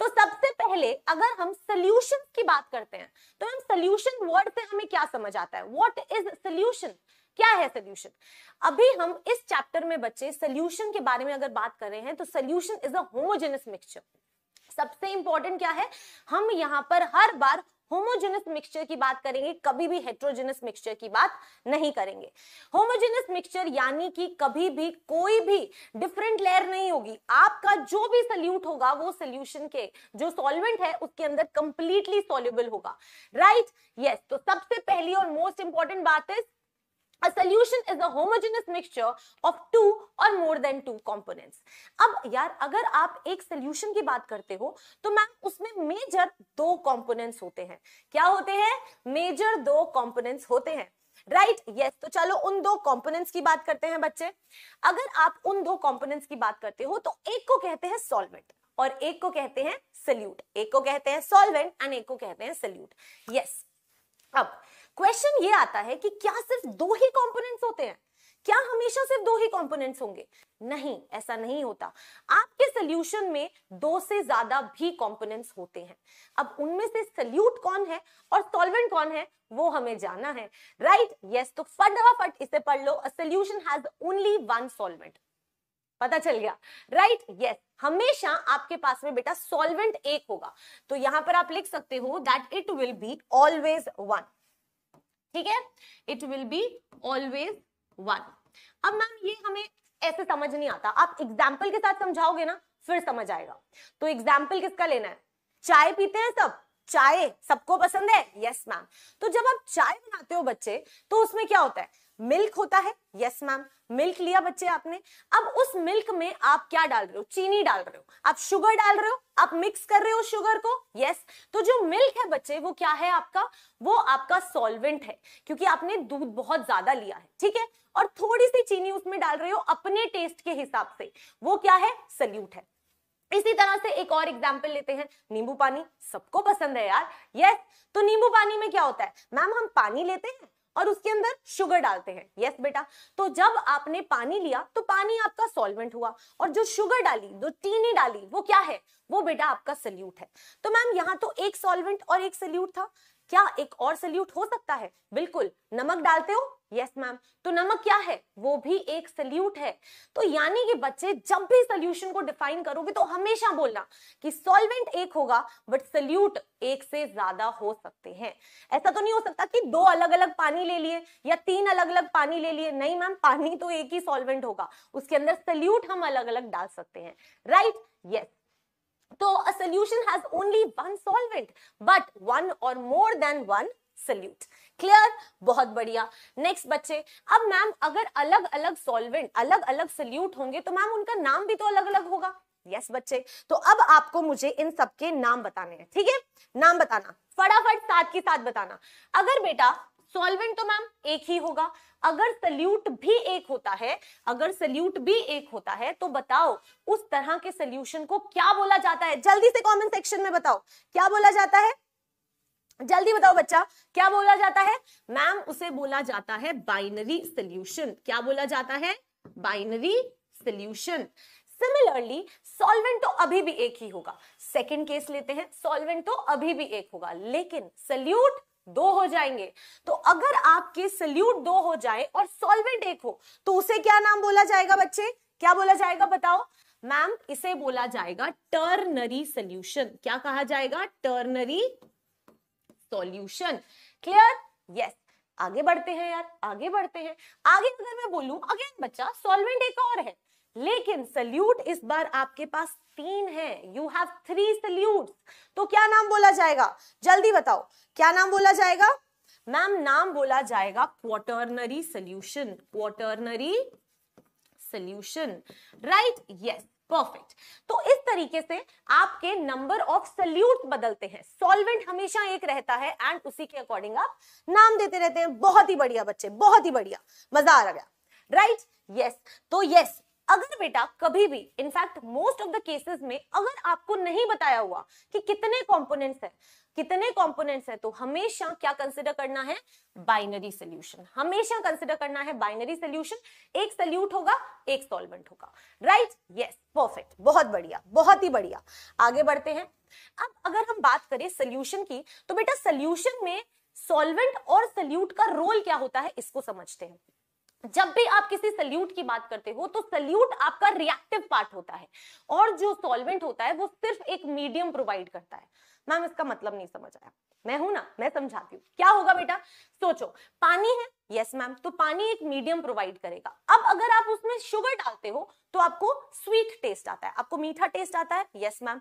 तो सबसे पहले अगर हम सोल्यूशन की बात करते हैं तो हम सोल्यूशन वर्ड से हमें क्या समझ आता है वॉट इज सोल्यूशन क्या है सोल्यूशन अभी हम इस चैप्टर में बच्चे सोल्यूशन के बारे में अगर बात कर रहे हैं तो solution is a homogeneous mixture सबसे इंपॉर्टेंट क्या है हम यहाँ पर हर बार होमोजेनस मिक्सचर की बात करेंगे कभी भी हेट्रोजेनस मिक्सचर की बात नहीं करेंगे होमोजेनस मिक्सचर यानी कि कभी भी कोई भी डिफरेंट लेयर नहीं होगी आपका जो भी सल्यूट होगा वो सोल्यूशन के जो सॉल्वेंट है उसके अंदर कंप्लीटली सोल्यूबल होगा राइट right? यस yes, तो सबसे पहली और मोस्ट इंपॉर्टेंट बात है A solution is a homogeneous mixture of two or more than two components. अब यार अगर आप एक solution की बात करते हो तो मैम उसमें major दो components होते हैं क्या होते हैं major दो components होते हैं राइट right, यस yes. तो चलो उन दो कंपोनेंट्स की बात करते हैं बच्चे अगर आप उन दो कंपोनेंट्स की बात करते हो तो एक को कहते हैं सॉल्वेंट और एक को कहते हैं सल्यूट एक को कहते हैं सॉल्वेंट एंड एक को कहते हैं सल्यूट यस yes. अब क्वेश्चन ये आता है कि क्या सिर्फ दो ही कंपोनेंट्स होते हैं क्या हमेशा सिर्फ दो ही कंपोनेंट्स होंगे नहीं ऐसा नहीं होता आपके सोल्यूशन में दो से ज्यादा भी कंपोनेंट्स होते हैं अब उनमें से सल्यूट कौन है और सॉल्वेंट कौन है वो हमें जाना है राइट right? यस yes, तो फटाफट इसे पढ़ लो solution has only one solvent पता चल गया राइट right? Yes yes. हमेशा आपके पास में बेटा सॉल्वेंट एक होगा तो यहां पर आप लिख सकते हो that it will be always one ठीक है it will be always one अब मैम ये हमें ऐसे समझ नहीं आता आप एग्जाम्पल के साथ समझाओगे ना फिर समझ आएगा तो एग्जाम्पल किसका लेना है चाय पीते हैं सब चाय सबको पसंद है यस yes, मैम तो जब आप चाय बनाते हो बच्चे तो उसमें क्या होता है मिल्क होता है यस मैम मिल्क लिया बच्चे आपने अब उस मिल्क में आप क्या डाल रहे हो चीनी डाल रहे हो आप शुगर डाल रहे हो आप मिक्स कर रहे हो शुगर को यस yes. तो जो मिल्क है बच्चे वो क्या है आपका वो आपका सॉल्वेंट है क्योंकि आपने दूध बहुत ज्यादा लिया है ठीक है और थोड़ी सी चीनी उसमें डाल रहे हो अपने टेस्ट के हिसाब से वो क्या है सल्यूट है इसी तरह से एक और एग्जाम्पल लेते हैं नींबू पानी सबको पसंद है यार यस yes. तो नींबू पानी में क्या होता है मैम हम पानी लेते हैं और उसके अंदर शुगर डालते हैं यस बेटा तो जब आपने पानी लिया तो पानी आपका सॉल्वेंट हुआ और जो शुगर डाली जो चीनी डाली वो क्या है वो बेटा आपका सल्यूट है तो मैम यहाँ तो एक सॉल्वेंट और एक सल्यूट था क्या एक और सल्यूट हो सकता है बिल्कुल नमक डालते हो यस मैम तो नमक क्या है वो भी एक सल्यूट है तो यानी कि बच्चे जब भी सल्यूशन को डिफाइन करोगे तो हमेशा बोलना कि सॉल्वेंट एक होगा बट सल्यूट एक से ज्यादा हो सकते हैं ऐसा तो नहीं हो सकता कि दो अलग अलग पानी ले लिए या तीन अलग अलग पानी ले लिए नहीं मैम पानी तो एक ही सॉल्वेंट होगा उसके अंदर सल्यूट हम अलग अलग डाल सकते हैं राइट यस तो a solution has only one solvent but one और more than one solute clear बहुत बढ़िया नेक्स्ट बच्चे अब मैम अगर अलग अलग सॉल्वेंट अलग अलग सल्यूट होंगे तो मैम उनका नाम भी तो अलग अलग होगा यस yes, बच्चे तो अब आपको मुझे इन सबके नाम बताने हैं ठीक है थीके? नाम बताना फटाफट साथ के साथ बताना अगर बेटा सॉल्वेंट तो मैम एक ही होगा अगर सल्यूट भी एक होता है अगर सल्यूट भी एक होता है तो बताओ उस तरह के सल्यूशन को क्या बोला जाता है जल्दी से कमेंट सेक्शन में बताओ क्या बोला जाता है जल्दी बताओ बच्चा क्या बोला जाता है मैम उसे बोला जाता है बाइनरी सोल्यूशन क्या बोला जाता है बाइनरी सोल्यूशन सिमिलरली सॉल्वेंट तो अभी भी एक ही होगा सेकेंड केस लेते हैं सॉल्वेंट तो अभी भी एक होगा लेकिन सल्यूट दो हो जाएंगे तो अगर आपके सल्यूट दो हो जाए और सॉल्वेंट एक हो तो उसे क्या नाम बोला जाएगा बच्चे क्या बोला जाएगा बताओ मैम इसे बोला जाएगा टर्नरी सोल्यूशन क्या कहा जाएगा टर्नरी सॉल्यूशन क्लियर यस आगे बढ़ते हैं यार आगे बढ़ते हैं आगे अगर मैं बोलू अगेन बच्चा सॉल्वेंट एक और है लेकिन सल्यूट इस बार आपके पास तीन है यू हैव थ्री सल्यूट तो क्या नाम बोला जाएगा जल्दी बताओ क्या नाम बोला जाएगा मैम नाम बोला जाएगा quaternary solution quaternary solution right yes perfect तो इस तरीके से आपके नंबर ऑफ सल्यूट बदलते हैं सॉल्वेंट हमेशा एक रहता है एंड उसी के अकॉर्डिंग आप नाम देते रहते हैं बहुत ही बढ़िया बच्चे बहुत ही बढ़िया मजा आ रहा गया राइट यस तो यस अगर बेटा कभी भी in fact most of the cases में अगर आपको नहीं बताया हुआ कि कितने कंपोनेंट्स हैं कितने कंपोनेंट्स हैं तो हमेशा क्या कंसिडर करना है बाइनरी सोल्यूशन हमेशा कंसिडर करना है बाइनरी सोल्यूशन एक सल्यूट होगा एक सॉल्वेंट होगा राइट यस परफेक्ट बहुत बढ़िया बहुत ही बढ़िया आगे बढ़ते हैं अब अगर हम बात करें सोल्यूशन की तो बेटा सोल्यूशन में सॉल्वेंट और सल्यूट का रोल क्या होता है इसको समझते हैं जब भी आप किसी सल्यूट की बात करते हो तो सल्यूट आपका रिएक्टिव पार्ट होता है और जो सॉल्वेंट होता है वो सिर्फ एक मीडियम प्रोवाइड करता है मैम इसका मतलब नहीं समझ आया मैं हूं ना मैं समझाती हूँ क्या होगा बेटा सोचो पानी है यस मैम तो पानी एक मीडियम प्रोवाइड करेगा अब अगर आप उसमें शुगर डालते हो तो आपको स्वीट टेस्ट आता है आपको मीठा टेस्ट आता है यस मैम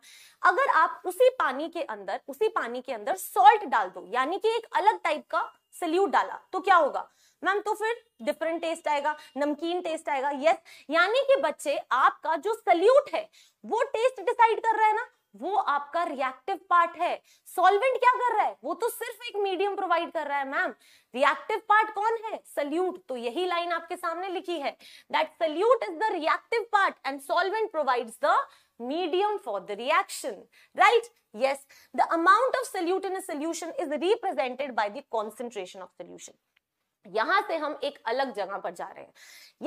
अगर आप उसी पानी के अंदर उसी पानी के अंदर सॉल्ट डाल दो यानी कि एक अलग टाइप का सल्यूट डाला तो क्या होगा मैम तो फिर डिफरेंट टेस्ट आएगा नमकीन टेस्ट आएगा यस यानी कि बच्चे आपका जो सल्यूट है वो टेस्ट डिसाइड कर रहे हैं ना वो आपका रिएक्टिव पार्ट है सॉल्वेंट क्या कर रहा है वो तो सिर्फ एक मीडियम प्रोवाइड कर रहा है मैम रिएक्टिव पार्ट कौन है सल्यूट तो यही लाइन आपके सामने लिखी है that solute is the reactive part and solvent provides the medium for the reaction right yes the amount of solute in a solution is represented by the concentration of solution यहां से हम एक अलग जगह पर जा रहे हैं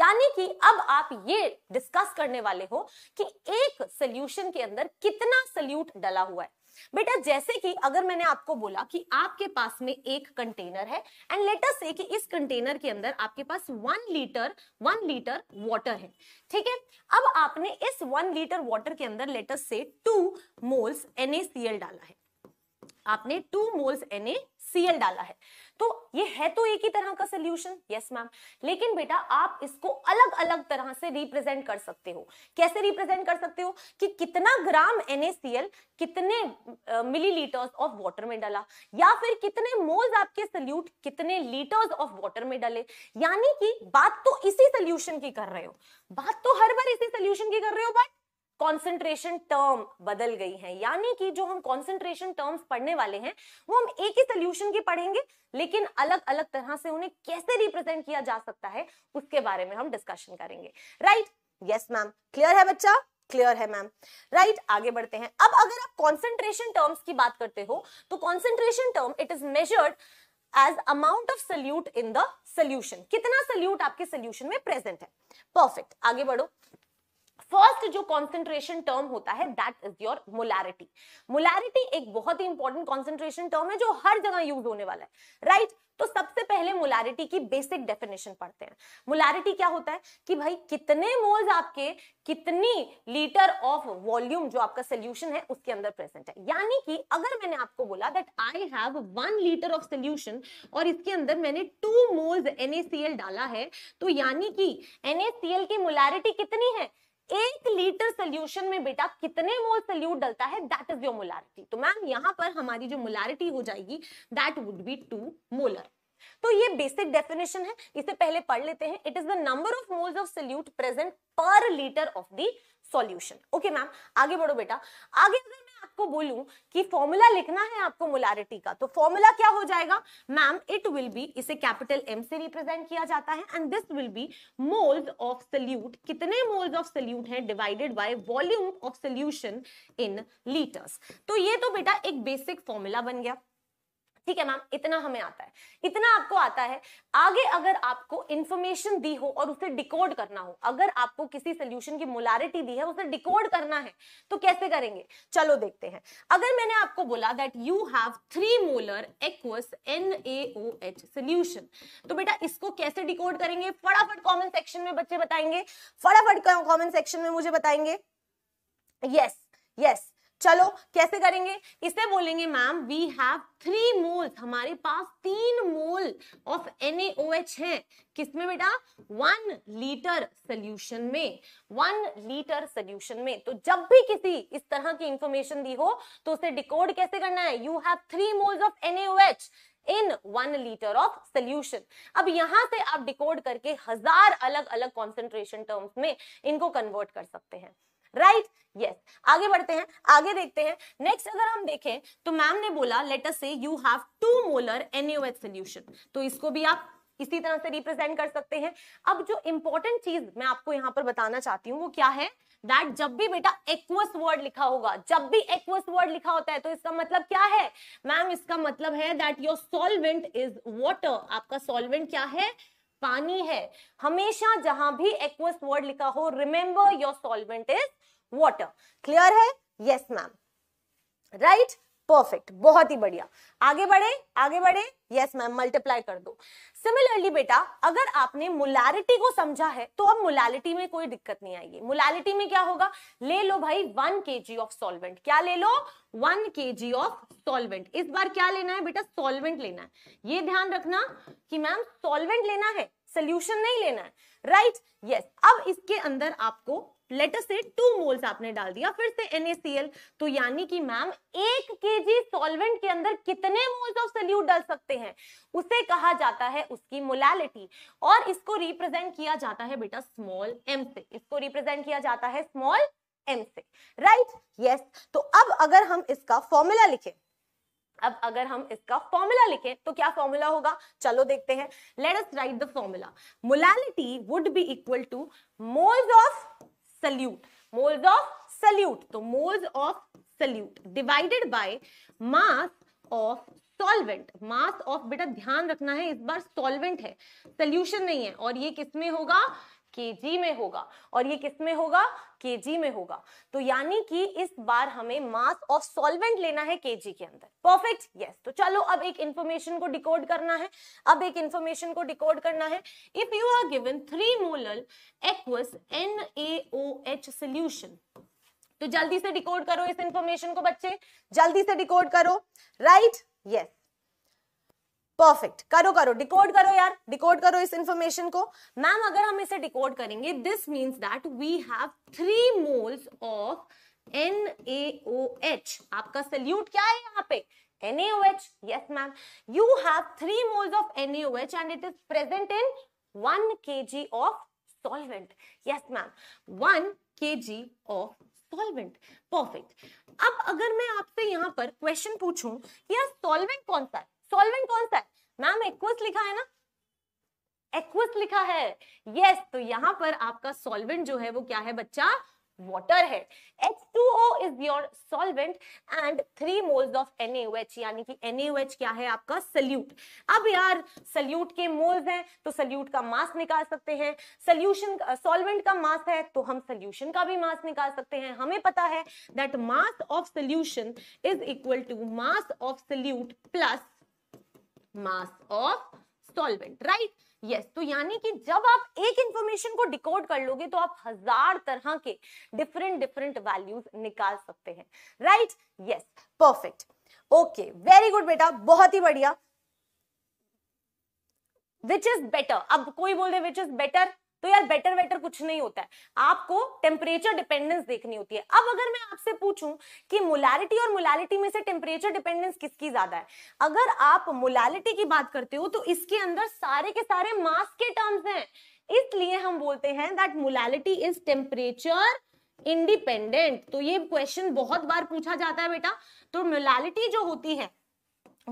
यानी कि अब आप ये डिस्कस करने वाले हो कि एक सोल्यूशन के अंदर कितना सल्यूट डला हुआ है बेटा जैसे कि अगर मैंने आपको बोला कि आपके पास में एक कंटेनर है एंड लेट अस से कि इस कंटेनर के अंदर आपके पास one litre one litre water है ठीक है अब आपने इस वन लीटर वाटर के अंदर लेट अस से टू मोल्स एनएसीएल डाला है आपने टू मोल्स एनएसीएल डाला है तो ये है तो एक ही तरह का सोल्यूशन यस मैम लेकिन बेटा आप इसको अलग अलग तरह से रिप्रेजेंट कर सकते हो कैसे रिप्रेजेंट कर सकते हो कि कितना ग्राम NaCl कितने मिलीलीटर्स ऑफ वाटर में डाला या फिर कितने मोल्स आपके सल्यूट कितने लीटर्स ऑफ वाटर में डाले यानी कि बात तो इसी सोल्यूशन की कर रहे हो बात तो हर बार इसी सोल्यूशन की कर रहे हो बट कॉन्सेंट्रेशन टर्म बदल गई है यानी कि जो हम कॉन्सेंट्रेशन टर्म्स पढ़ने वाले हैं वो हम एक ही सोल्यूशन के पढ़ेंगे लेकिन अलग अलग तरह से उन्हें कैसे रिप्रेजेंट किया जा सकता है उसके बारे में हम डिस्कशन करेंगे राइट यस मैम क्लियर है बच्चा क्लियर है मैम राइट right, आगे बढ़ते हैं अब अगर आप कॉन्सेंट्रेशन टर्म्स की बात करते हो तो concentration term it is measured as amount of solute in the solution कितना सल्यूट आपके सोल्यूशन में प्रेजेंट है परफेक्ट आगे बढ़ो फर्स्ट जो कॉन्सेंट्रेशन टर्म होता है that is your molarity molarity एक बहुत ही इंपॉर्टेंट कॉन्सेंट्रेशन टर्म है जो हर जगह यूज होने वाला है राइट right? तो सबसे पहले मोलैरिटी की बेसिक डेफिनेशन पढ़ते हैं मोलैरिटी क्या होता है कि भाई कितने मोल्स आपके कितनी लीटर ऑफ वॉल्यूम जो आपका सोल्यूशन है उसके अंदर प्रेजेंट है यानी कि अगर मैंने आपको बोला that I have one litre of solution और इसके अंदर मैंने टू मोल्स एनएसीएल डाला है तो यानी कि एनएसीएल की मोलैरिटी कितनी है एक लीटर सोल्यूशन में बेटा कितने मोल सोल्यूट डलता है दैट इज योर मोलारिटी तो मैम यहाँ पर हमारी जो मोलारिटी हो जाएगी that would be two molar तो ये बेसिक डेफिनेशन है इसे पहले पढ़ लेते हैं it is the number of moles of solute present per litre of the solution okay ma'am आगे बढ़ो बेटा आगे अगर आपको बोलूं कि फॉर्मूला लिखना है आपको मोलारिटी का तो फॉर्मूला क्या हो जाएगा मैम इट विल बी इसे कैपिटल एम से रिप्रेजेंट किया जाता है and this will be moles of solute कितने मोल्स ऑफ सल्यूट हैं divided by volume of solution in litres तो ये तो बेटा एक बेसिक फॉर्मूला बन गया ठीक है मैम इतना हमें आता है इतना आपको आता है आगे अगर आपको इंफॉर्मेशन दी हो और उसे डिकोड करना हो अगर आपको किसी सोल्यूशन की मोलारिटी दी है उसे डिकोड करना है तो कैसे करेंगे चलो देखते हैं अगर मैंने आपको बोला that you have three molar aqueous N H solution तो बेटा इसको कैसे डिकोड करेंगे फटाफट कॉमेंट सेक्शन में बच्चे बताएंगे फटाफट कॉमेंट सेक्शन में मुझे बताएंगे यस yes, यस yes. चलो कैसे करेंगे इसे बोलेंगे ma'am we have three moles हमारे पास तीन मोल ऑफ NaOH है किसमें बेटा वन लीटर सोल्यूशन में वन लीटर सोल्यूशन में तो जब भी किसी इस तरह की इंफॉर्मेशन दी हो तो उसे डिकोड कैसे करना है you have three moles of NaOH in one litre of solution अब यहां से आप डिकोड करके हजार अलग अलग कॉन्सेंट्रेशन टर्म्स में इनको कन्वर्ट कर सकते हैं राइट यस आगे बढ़ते हैं आगे देखते हैं नेक्स्ट अगर हम देखें तो मैम ने बोला लेटर से you have two molar NUH solution तो इसको भी आप इसी तरह से रिप्रेजेंट कर सकते हैं अब जो इंपॉर्टेंट चीज मैं आपको यहाँ पर बताना चाहती हूँ वो क्या है दैट जब भी बेटा एक्वस वर्ड लिखा होगा जब भी एक्वस वर्ड लिखा होता है तो इसका मतलब क्या है मैम इसका मतलब है that your solvent is water आपका सॉल्वेंट क्या है पानी है हमेशा जहां भी एक्वस वर्ड लिखा हो remember your solvent is water clear है यस मैम राइट परफेक्ट बहुत ही बढ़िया आगे बढ़े आगे बढ़े यस मैम मल्टीप्लाई कर दो सिमिलरली बेटा अगर आपने मोलैरिटी को समझा है तो अब मोलैलिटी में कोई दिक्कत नहीं आएगी मोलैलिटी में क्या होगा ले लो भाई वन के ऑफ सॉल्वेंट क्या ले लो वन के ऑफ सॉल्वेंट इस बार क्या लेना है बेटा सॉल्वेंट लेना है ये ध्यान रखना कि मैम सॉल्वेंट लेना है सोल्यूशन नहीं लेना है राइट right? Yes yes. अब इसके अंदर आपको लेटर से टू मोल्स आपने डाल दिया फिर से NaCl तो यानी कि मैम एक के जी सॉल्वेंट के अंदर कितने मोल्स ऑफ सल्यूट डाल सकते हैं उसे कहा जाता है उसकी मोलैलिटी और इसको रिप्रेजेंट किया जाता है बेटा स्मॉल m से इसको रिप्रेजेंट किया जाता है स्मॉल m से राइट right? Yes yes. तो अब अगर हम इसका फॉर्मूला लिखें अब अगर हम इसका फॉर्मूला लिखें तो क्या फॉर्मूला होगा चलो देखते हैं let us write the formula molality would be equal to moles of solute moles of solute तो moles of solute divided by mass of solvent mass of बेटा ध्यान रखना है इस बार सॉल्वेंट है सोल्यूशन नहीं है और ये किसमें होगा के में होगा और ये किस में होगा के में होगा तो यानी कि इस बार हमें मास ऑफ सॉल्वेंट लेना है के के अंदर परफेक्ट यस yes. तो चलो अब एक इंफॉर्मेशन को डिकोड करना है अब एक इंफॉर्मेशन को डिकोड करना है if you are given three molal aqueous N A O H solution तो जल्दी से डिकोड करो इस इंफॉर्मेशन को बच्चे जल्दी से डिकोड करो right right? Yes yes. Perfect करो करो डिकोड करो यार डिकोड करो इस इंफॉर्मेशन को मैम अगर हम इसे डिकोड करेंगे this means that we have three moles of N A O H आपका सल्यूट क्या है यहाँ पे NaOH. Yes, ma'am. You have 3 moles of NaOH and it is present in 1 kg of solvent. Yes, ma'am. 1 kg of solvent. Perfect. अब अगर मैं आपसे यहाँ पर क्वेश्चन पूछूं यह सॉल्वेंट कौन सा है सॉल्वेंट कौन सा है मैम एक्वस लिखा है ना एक्वस लिखा है यस yes, तो यहां पर आपका सॉल्वेंट जो है वो क्या है बच्चा वाटर है H2O is your solvent and three moles of NaOH यानी कि NaOH क्या है आपका सल्यूट अब यार सल्यूट के मोल्स हैं तो सल्यूट का मास निकाल सकते हैं सल्यूशन सॉल्वेंट का मास है तो हम सल्यूशन का भी मास निकाल सकते हैं हमें पता है that mass of solution is equal to mass of solute plus mass of solvent right yes तो यानी कि जब आप एक इंफॉर्मेशन को डिकोड कर लोगे तो आप हजार तरह के डिफरेंट डिफरेंट वैल्यूज निकाल सकते हैं right yes perfect okay very good बेटा बहुत ही बढ़िया विच इज बेटर अब कोई बोल दे विच इज बेटर तो यार बेटर वेटर कुछ नहीं होता है आपको टेम्परेचर डिपेंडेंस देखनी होती है अब अगर मैं आपसे पूछूं कि मोलालिटी और मोलालिटी में से टेम्परेचर डिपेंडेंस किसकी ज्यादा है अगर आप मोलालिटी की बात करते हो तो इसके अंदर सारे के सारे मास के टर्म्स हैं इसलिए हम बोलते हैं that molality is temperature independent तो ये क्वेश्चन बहुत बार पूछा जाता है बेटा तो मोलालिटी जो होती है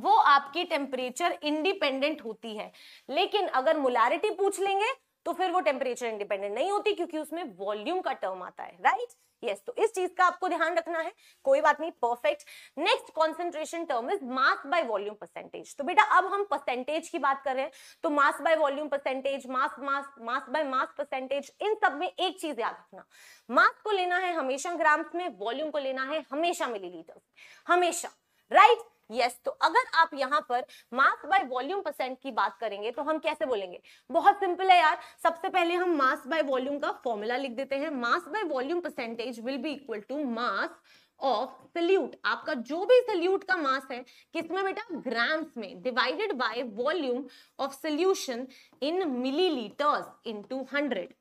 वो आपकी टेम्परेचर इंडिपेंडेंट होती है लेकिन अगर मोलारिटी पूछ लेंगे तो फिर वो टेम्परेचर इंडिपेंडेंट नहीं होती क्योंकि उसमें वॉल्यूम का टर्म आता है राइट यस yes, तो इस चीज का आपको ध्यान रखना है कोई बात नहीं perfect next concentration term is mass by volume percentage तो बेटा अब हम परसेंटेज की बात कर रहे हैं तो mass by volume percentage mass mass mass by mass percentage इन सब में एक चीज याद रखना मास को लेना है हमेशा ग्राम्स में वॉल्यूम को लेना है हमेशा मिलीलीटर हमेशा राइट right? यस yes, तो अगर आप यहाँ पर मास बाय वॉल्यूम परसेंट की बात करेंगे तो हम कैसे बोलेंगे बहुत सिंपल है यार सबसे पहले हम मास बाय वॉल्यूम का फॉर्मूला लिख देते हैं mass by volume percentage will be equal to mass of solute आपका जो भी सल्यूट का मास है किसमें बेटा ग्राम्स में divided by volume of solution in millilitres into hundred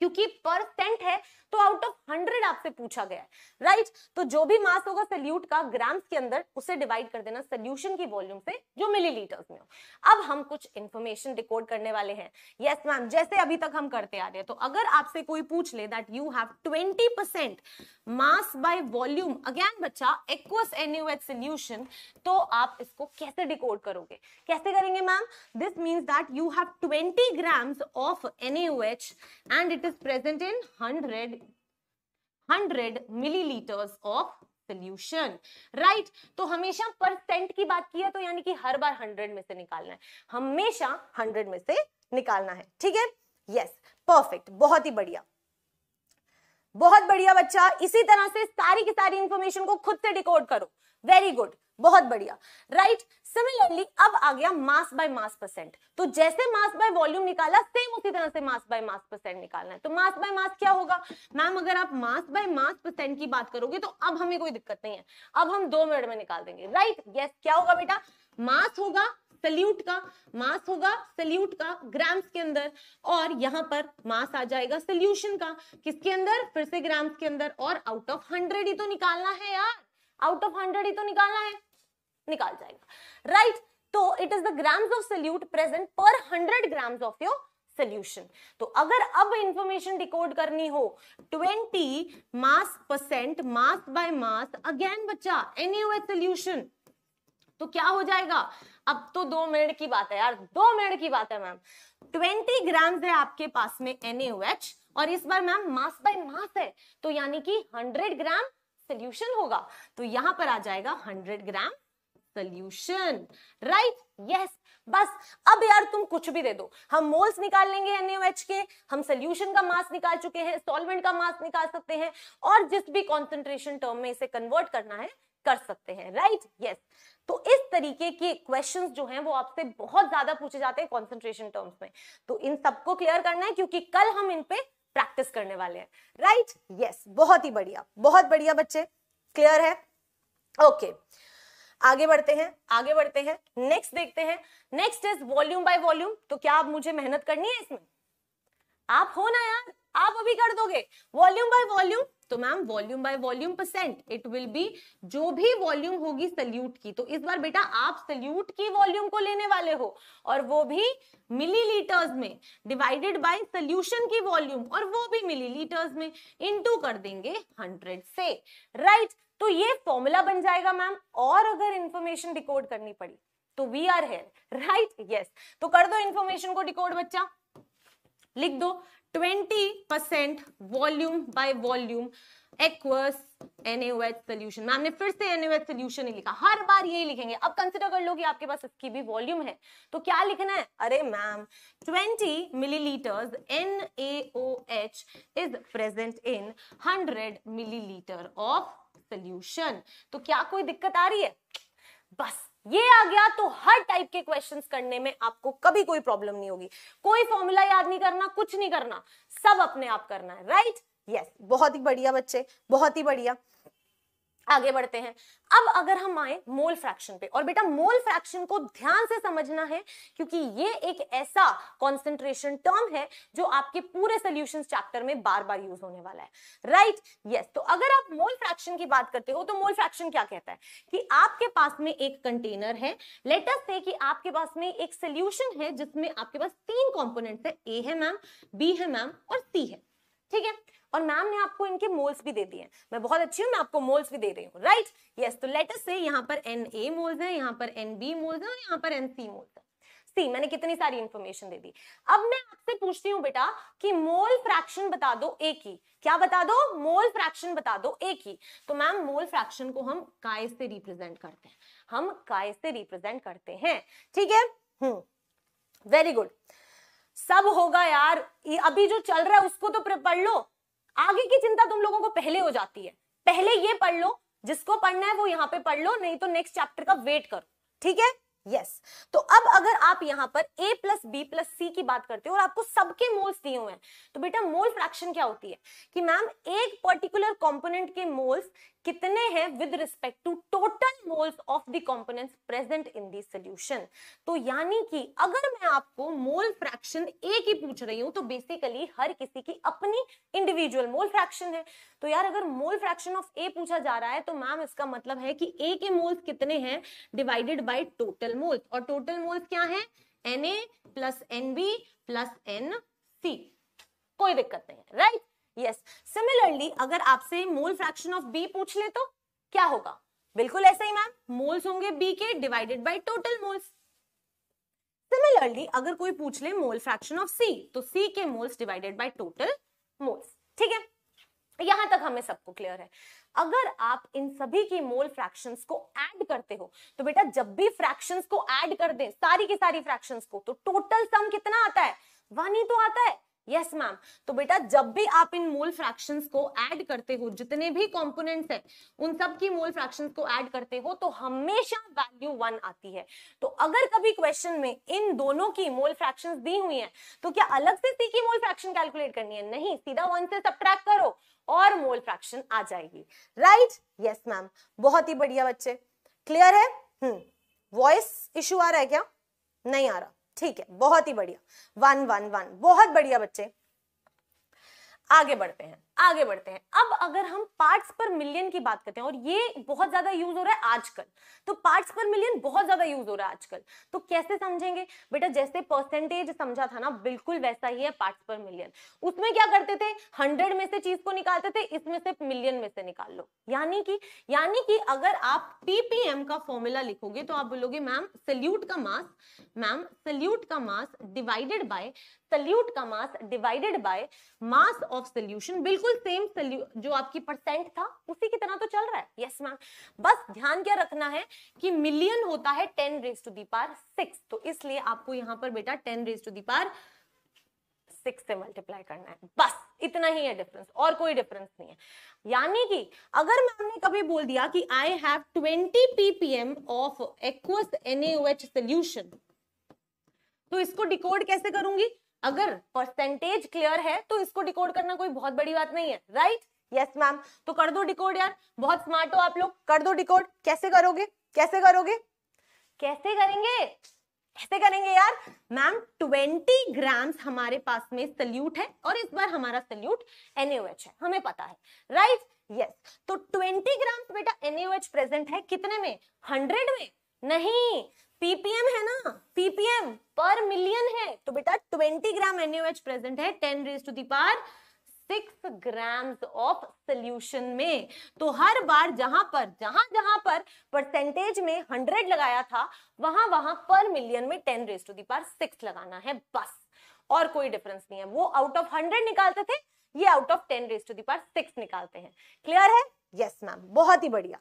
क्योंकि परसेंट है तो आउट ऑफ हंड्रेड आपसे पूछा गया है राइट right? तो जो भी मास होगा सल्यूट का ग्राम्स के अंदर उसे डिवाइड कर देना सोल्यूशन की वॉल्यूम से जो मिलीलीटर्स में हो अब हम कुछ इंफॉर्मेशन रिकॉर्ड करने वाले हैं यस मैम जैसे अभी तक हम करते आ रहे हैं तो अगर आपसे कोई पूछ ले that you have twenty percent mass by volume again बच्चा एक्वस एनयूएच सोल्यूशन तो आप इसको कैसे डिकोड करोगे कैसे करेंगे ma'am this means that you have twenty grams of NUH and it is present in 100 100 milliliters of solution right right? तो हमेशा परसेंट की बात की है तो यानी कि हर बार हंड्रेड में से निकालना है हमेशा हंड्रेड में से निकालना है ठीक है यस परफेक्ट बहुत ही बढ़िया बहुत बढ़िया बच्चा इसी तरह से सारी की सारी इंफॉर्मेशन को खुद से डिकोड करो वेरी गुड बहुत बढ़िया राइट सिमिलरली अब आ गया मास बाय मास परसेंट तो जैसे मास बाय वॉल्यूम निकाला सेम उसी तरह से मास बाय मास परसेंट निकालना है तो मास बाय मास क्या होगा मैम अगर आप मास बाय मास परसेंट की बात करोगे तो अब हमें कोई दिक्कत नहीं है अब हम दो मिनट में निकाल देंगे राइट right? यस yes, क्या होगा बेटा मास होगा सल्यूट का मास होगा सल्यूट का ग्राम्स के अंदर और यहाँ पर मास आ जाएगा सल्यूशन का किसके अंदर फिर से ग्राम्स के अंदर और आउट ऑफ हंड्रेड ही तो निकालना है यार आउट ऑफ हंड्रेड ही तो निकालना है निकाल जाएगा राइट right? तो it is the grams of solute present per hundred grams of your solution तो अगर अब इंफॉर्मेशन डिकोड करनी हो 20 mass percent mass by mass again बच्चा एनएच सोल्यूशन तो क्या हो जाएगा अब तो दो मिनट की बात है यार दो मिनट की बात है मैम 20 ग्राम्स है आपके पास में एच और इस बार मैम मास बाय मास है तो यानी कि 100 ग्राम सोल्यूशन होगा तो यहां पर आ जाएगा 100 ग्राम सोल्यूशन राइट यस बस अब यार तुम कुछ भी दे दो हम मोल्स निकाल लेंगे एनएच के हम सोल्यूशन का मास निकाल चुके हैं सॉल्वेंट का मास निकाल सकते हैं और जिस भी कॉन्सेंट्रेशन टर्म में इसे कन्वर्ट करना है कर सकते हैं राइट यस तो इस तरीके के क्वेश्चंस जो हैं वो आपसे बहुत ज्यादा पूछे जाते हैं कॉन्सेंट्रेशन टर्म्स में तो इन सबको क्लियर करना है क्योंकि कल हम इन पे प्रैक्टिस करने वाले हैं राइट यस बहुत ही बढ़िया बहुत बढ़िया बच्चे क्लियर है ओके okay. आगे बढ़ते हैं आगे बढ़ते हैं नेक्स्ट देखते हैं next is volume by volume तो क्या आप मुझे मेहनत करनी है इसमें आप हो ना यार आप अभी कर दोगे वॉल्यूम बाय वॉल्यूम तो ma'am volume by volume percent it will be जो भी वॉल्यूम होगी सल्यूट की तो इस बार बेटा आप सल्यूट की वॉल्यूम को लेने वाले हो और वो भी मिलीलीटर्स में डिवाइडेड बाय सल्यूशन की वॉल्यूम और वो भी मिलीलीटर्स में इनटू कर देंगे हंड्रेड से राइट right? तो ये फॉर्मूला बन जाएगा मैम और अगर इंफॉर्मेशन डिकोड करनी पड़ी तो we are here right yes तो कर दो इंफॉर्मेशन को डिकोड बच्चा लिख दो 20% volume by volume aqueous NH solution ma'am ने फिर से एनएच सोल्यूशन ही लिखा हर बार यही लिखेंगे अब कंसिडर कर लो कि आपके पास इसकी भी वॉल्यूम है तो क्या लिखना है अरे ma'am 20 millilitres N H is present in 100 millilitre of solution तो क्या कोई दिक्कत आ रही है बस ये आ गया तो हर टाइप के क्वेश्चंस करने में आपको कभी कोई प्रॉब्लम नहीं होगी कोई फॉर्मूला याद नहीं करना कुछ नहीं करना सब अपने आप करना है राइट यस yes, बहुत ही बढ़िया बच्चे बहुत ही बढ़िया आगे बढ़ते हैं अब अगर हम आए मोल फ्रैक्शन पे और बेटा मोल फ्रैक्शन को ध्यान से समझना है क्योंकि ये एक ऐसा कॉन्सेंट्रेशन टर्म है जो आपके पूरे सोल्यूशन चैप्टर में बार बार यूज होने वाला है राइट right? Yes yes. तो अगर आप मोल फ्रैक्शन की बात करते हो तो मोल फ्रैक्शन क्या कहता है कि आपके पास में एक कंटेनर है लेटस से कि आपके पास में एक सोल्यूशन है जिसमें आपके पास तीन कॉम्पोनेंट है ए है मैम बी है मैम और सी है ठीक है और मैम ने आपको इनके मोल्स भी दे दिए मैं बहुत अच्छी हूँ मैं आपको मोल्स भी दे रही हूँ राइट यस तो लेटेस्ट से यहाँ पर एन ए मोल्स है यहाँ पर एन बी मोल्स है और यहाँ पर एन सी मोल्स है सी मैंने कितनी सारी इन्फॉर्मेशन दे दी अब मैं आपसे पूछती हूँ बेटा कि मोल फ्रैक्शन बता दो ए की क्या बता दो मोल फ्रैक्शन बता दो ए की तो मैम मोल फ्रैक्शन को हम काय से रिप्रेजेंट करते हैं हम काय से रिप्रेजेंट करते हैं ठीक है वेरी हम्म, गुड सब होगा यार अभी जो चल रहा है उसको तो पढ़ लो आगे की चिंता तुम लोगों को पहले हो जाती है पहले ये पढ़ लो जिसको पढ़ना है वो यहाँ पे पढ़ लो नहीं तो नेक्स्ट चैप्टर का वेट करो ठीक है यस yes. तो अब अगर आप यहाँ पर A plus B plus C की बात करते हो और आपको सबके मोल्स दिए हुए हैं तो बेटा मोल फ्रैक्शन क्या होती है कि मैम एक पर्टिकुलर कंपोनेंट के मोल्स कितने हैं with respect to total moles of the components present in the solution तो यानी कि अगर मैं आपको मोल फ्रैक्शन ए की पूछ रही हूं तो बेसिकली हर किसी की अपनी इंडिविजुअल मोल फ्रैक्शन है तो यार अगर मोल फ्रैक्शन ऑफ ए पूछा जा रहा है तो मैम इसका मतलब है कि ए के मोल्स कितने हैं डिवाइडेड बाई टोटल मोल्स और टोटल मोल्स क्या है N A plus N B plus N C कोई दिक्कत नहीं है राइट यस सिमिलरली अगर आपसे मोल फ्रैक्शन ऑफ बी पूछ ले तो क्या होगा बिल्कुल ऐसा ही मैम मोल्स होंगे बी के divided by total moles similarly अगर कोई पूछ ले मोल फ्रैक्शन ऑफ सी तो सी के moles divided by total moles ठीक है यहां तक हमें सबको क्लियर है अगर आप इन सभी की मोल फ्रैक्शंस को ऐड करते हो तो बेटा जब भी फ्रैक्शंस को ऐड कर दें सारी की सारी फ्रैक्शंस को तो टोटल सम कितना आता है वन ही तो आता है यस मैम तो बेटा जब भी आप इन मोल फ्रैक्शंस को ऐड करते हो जितने भी कंपोनेंट्स हैं उन सब की मोल फ्रैक्शंस को ऐड करते हो तो हमेशा वैल्यू वन आती है तो अगर कभी क्वेश्चन में इन दोनों की मोल फ्रैक्शंस दी हुई हैं तो क्या अलग से सी की मोल फ्रैक्शन कैलकुलेट करनी है नहीं सीधा वन से सब करो और मोल फ्रैक्शन आ जाएगी राइट यस मैम बहुत ही बढ़िया बच्चे क्लियर है वॉइस हम्म। इश्यू आ रहा है क्या नहीं आ रहा ठीक है बहुत ही बढ़िया वन वन वन बहुत बढ़िया बच्चे आगे बढ़ते हैं आगे बढ़ते हैं अब अगर हम पार्ट्स पर मिलियन की बात करते हैं और ये बहुत ज्यादा यूज हो रहा है आजकल तो पार्ट्स पर मिलियन बहुत ज्यादा यूज हो रहा है आजकल तो कैसे समझेंगे बेटा जैसे परसेंटेज समझा था ना बिल्कुल वैसा ही है पार्ट्स पर मिलियन उसमें क्या करते थे हंड्रेड में से चीज को निकालते थे इसमें से मिलियन में से निकाल लो यानी कि यानी कि अगर आप पीपीएम का फॉर्मूला लिखोगे तो आप बोलोगे मैम सल्यूट का मास मैम सल्यूट का मास डिवाइडेड बाय सल्यूट का mass divided by mass of solution बिल्कुल बिल्कुल सेम जो आपकी परसेंट था उसी की तरह तो चल रहा है यस yes, मैम बस ध्यान क्या रखना है कि मिलियन होता है ten raise to the power six तो इसलिए आपको यहाँ पर बेटा ten raise to the power six से मल्टीप्लाई करना है बस इतना ही है डिफरेंस और कोई डिफरेंस नहीं है यानी कि अगर मैम ने कभी बोल दिया कि I have twenty ppm of aqueous NH solution तो इसको डिकोड कैसे करूंगी अगर परसेंटेज क्लियर है तो इसको डिकोड करना कोई बहुत बड़ी बात नहीं है राइट यस मैम तो कर दो डिकोड यार बहुत स्मार्ट हो आप लोग कर दो डिकोड कैसे करोगे कैसे करोगे कैसे करेंगे कैसे करेंगे यार मैम 20 ग्राम्स हमारे पास में सल्यूट है और इस बार हमारा सल्यूट एनएच है हमें पता है राइट यस तो 20 ग्राम्स बेटा एनएच प्रेजेंट है कितने में 100 में नहीं पीपीएम है ना पीपीएम पर मिलियन है तो बेटा 20 ग्राम एनयूएच प्रेजेंट है 10 raise to the power six gram of solution में तो हर बार जहां पर जहां जहां पर परसेंटेज में हंड्रेड लगाया था वहां वहां पर मिलियन में ten raise to the power six लगाना है बस और कोई डिफरेंस नहीं है वो आउट ऑफ हंड्रेड निकालते थे ये out of ten raise to the power six निकालते हैं क्लियर है यस yes, मैम बहुत ही बढ़िया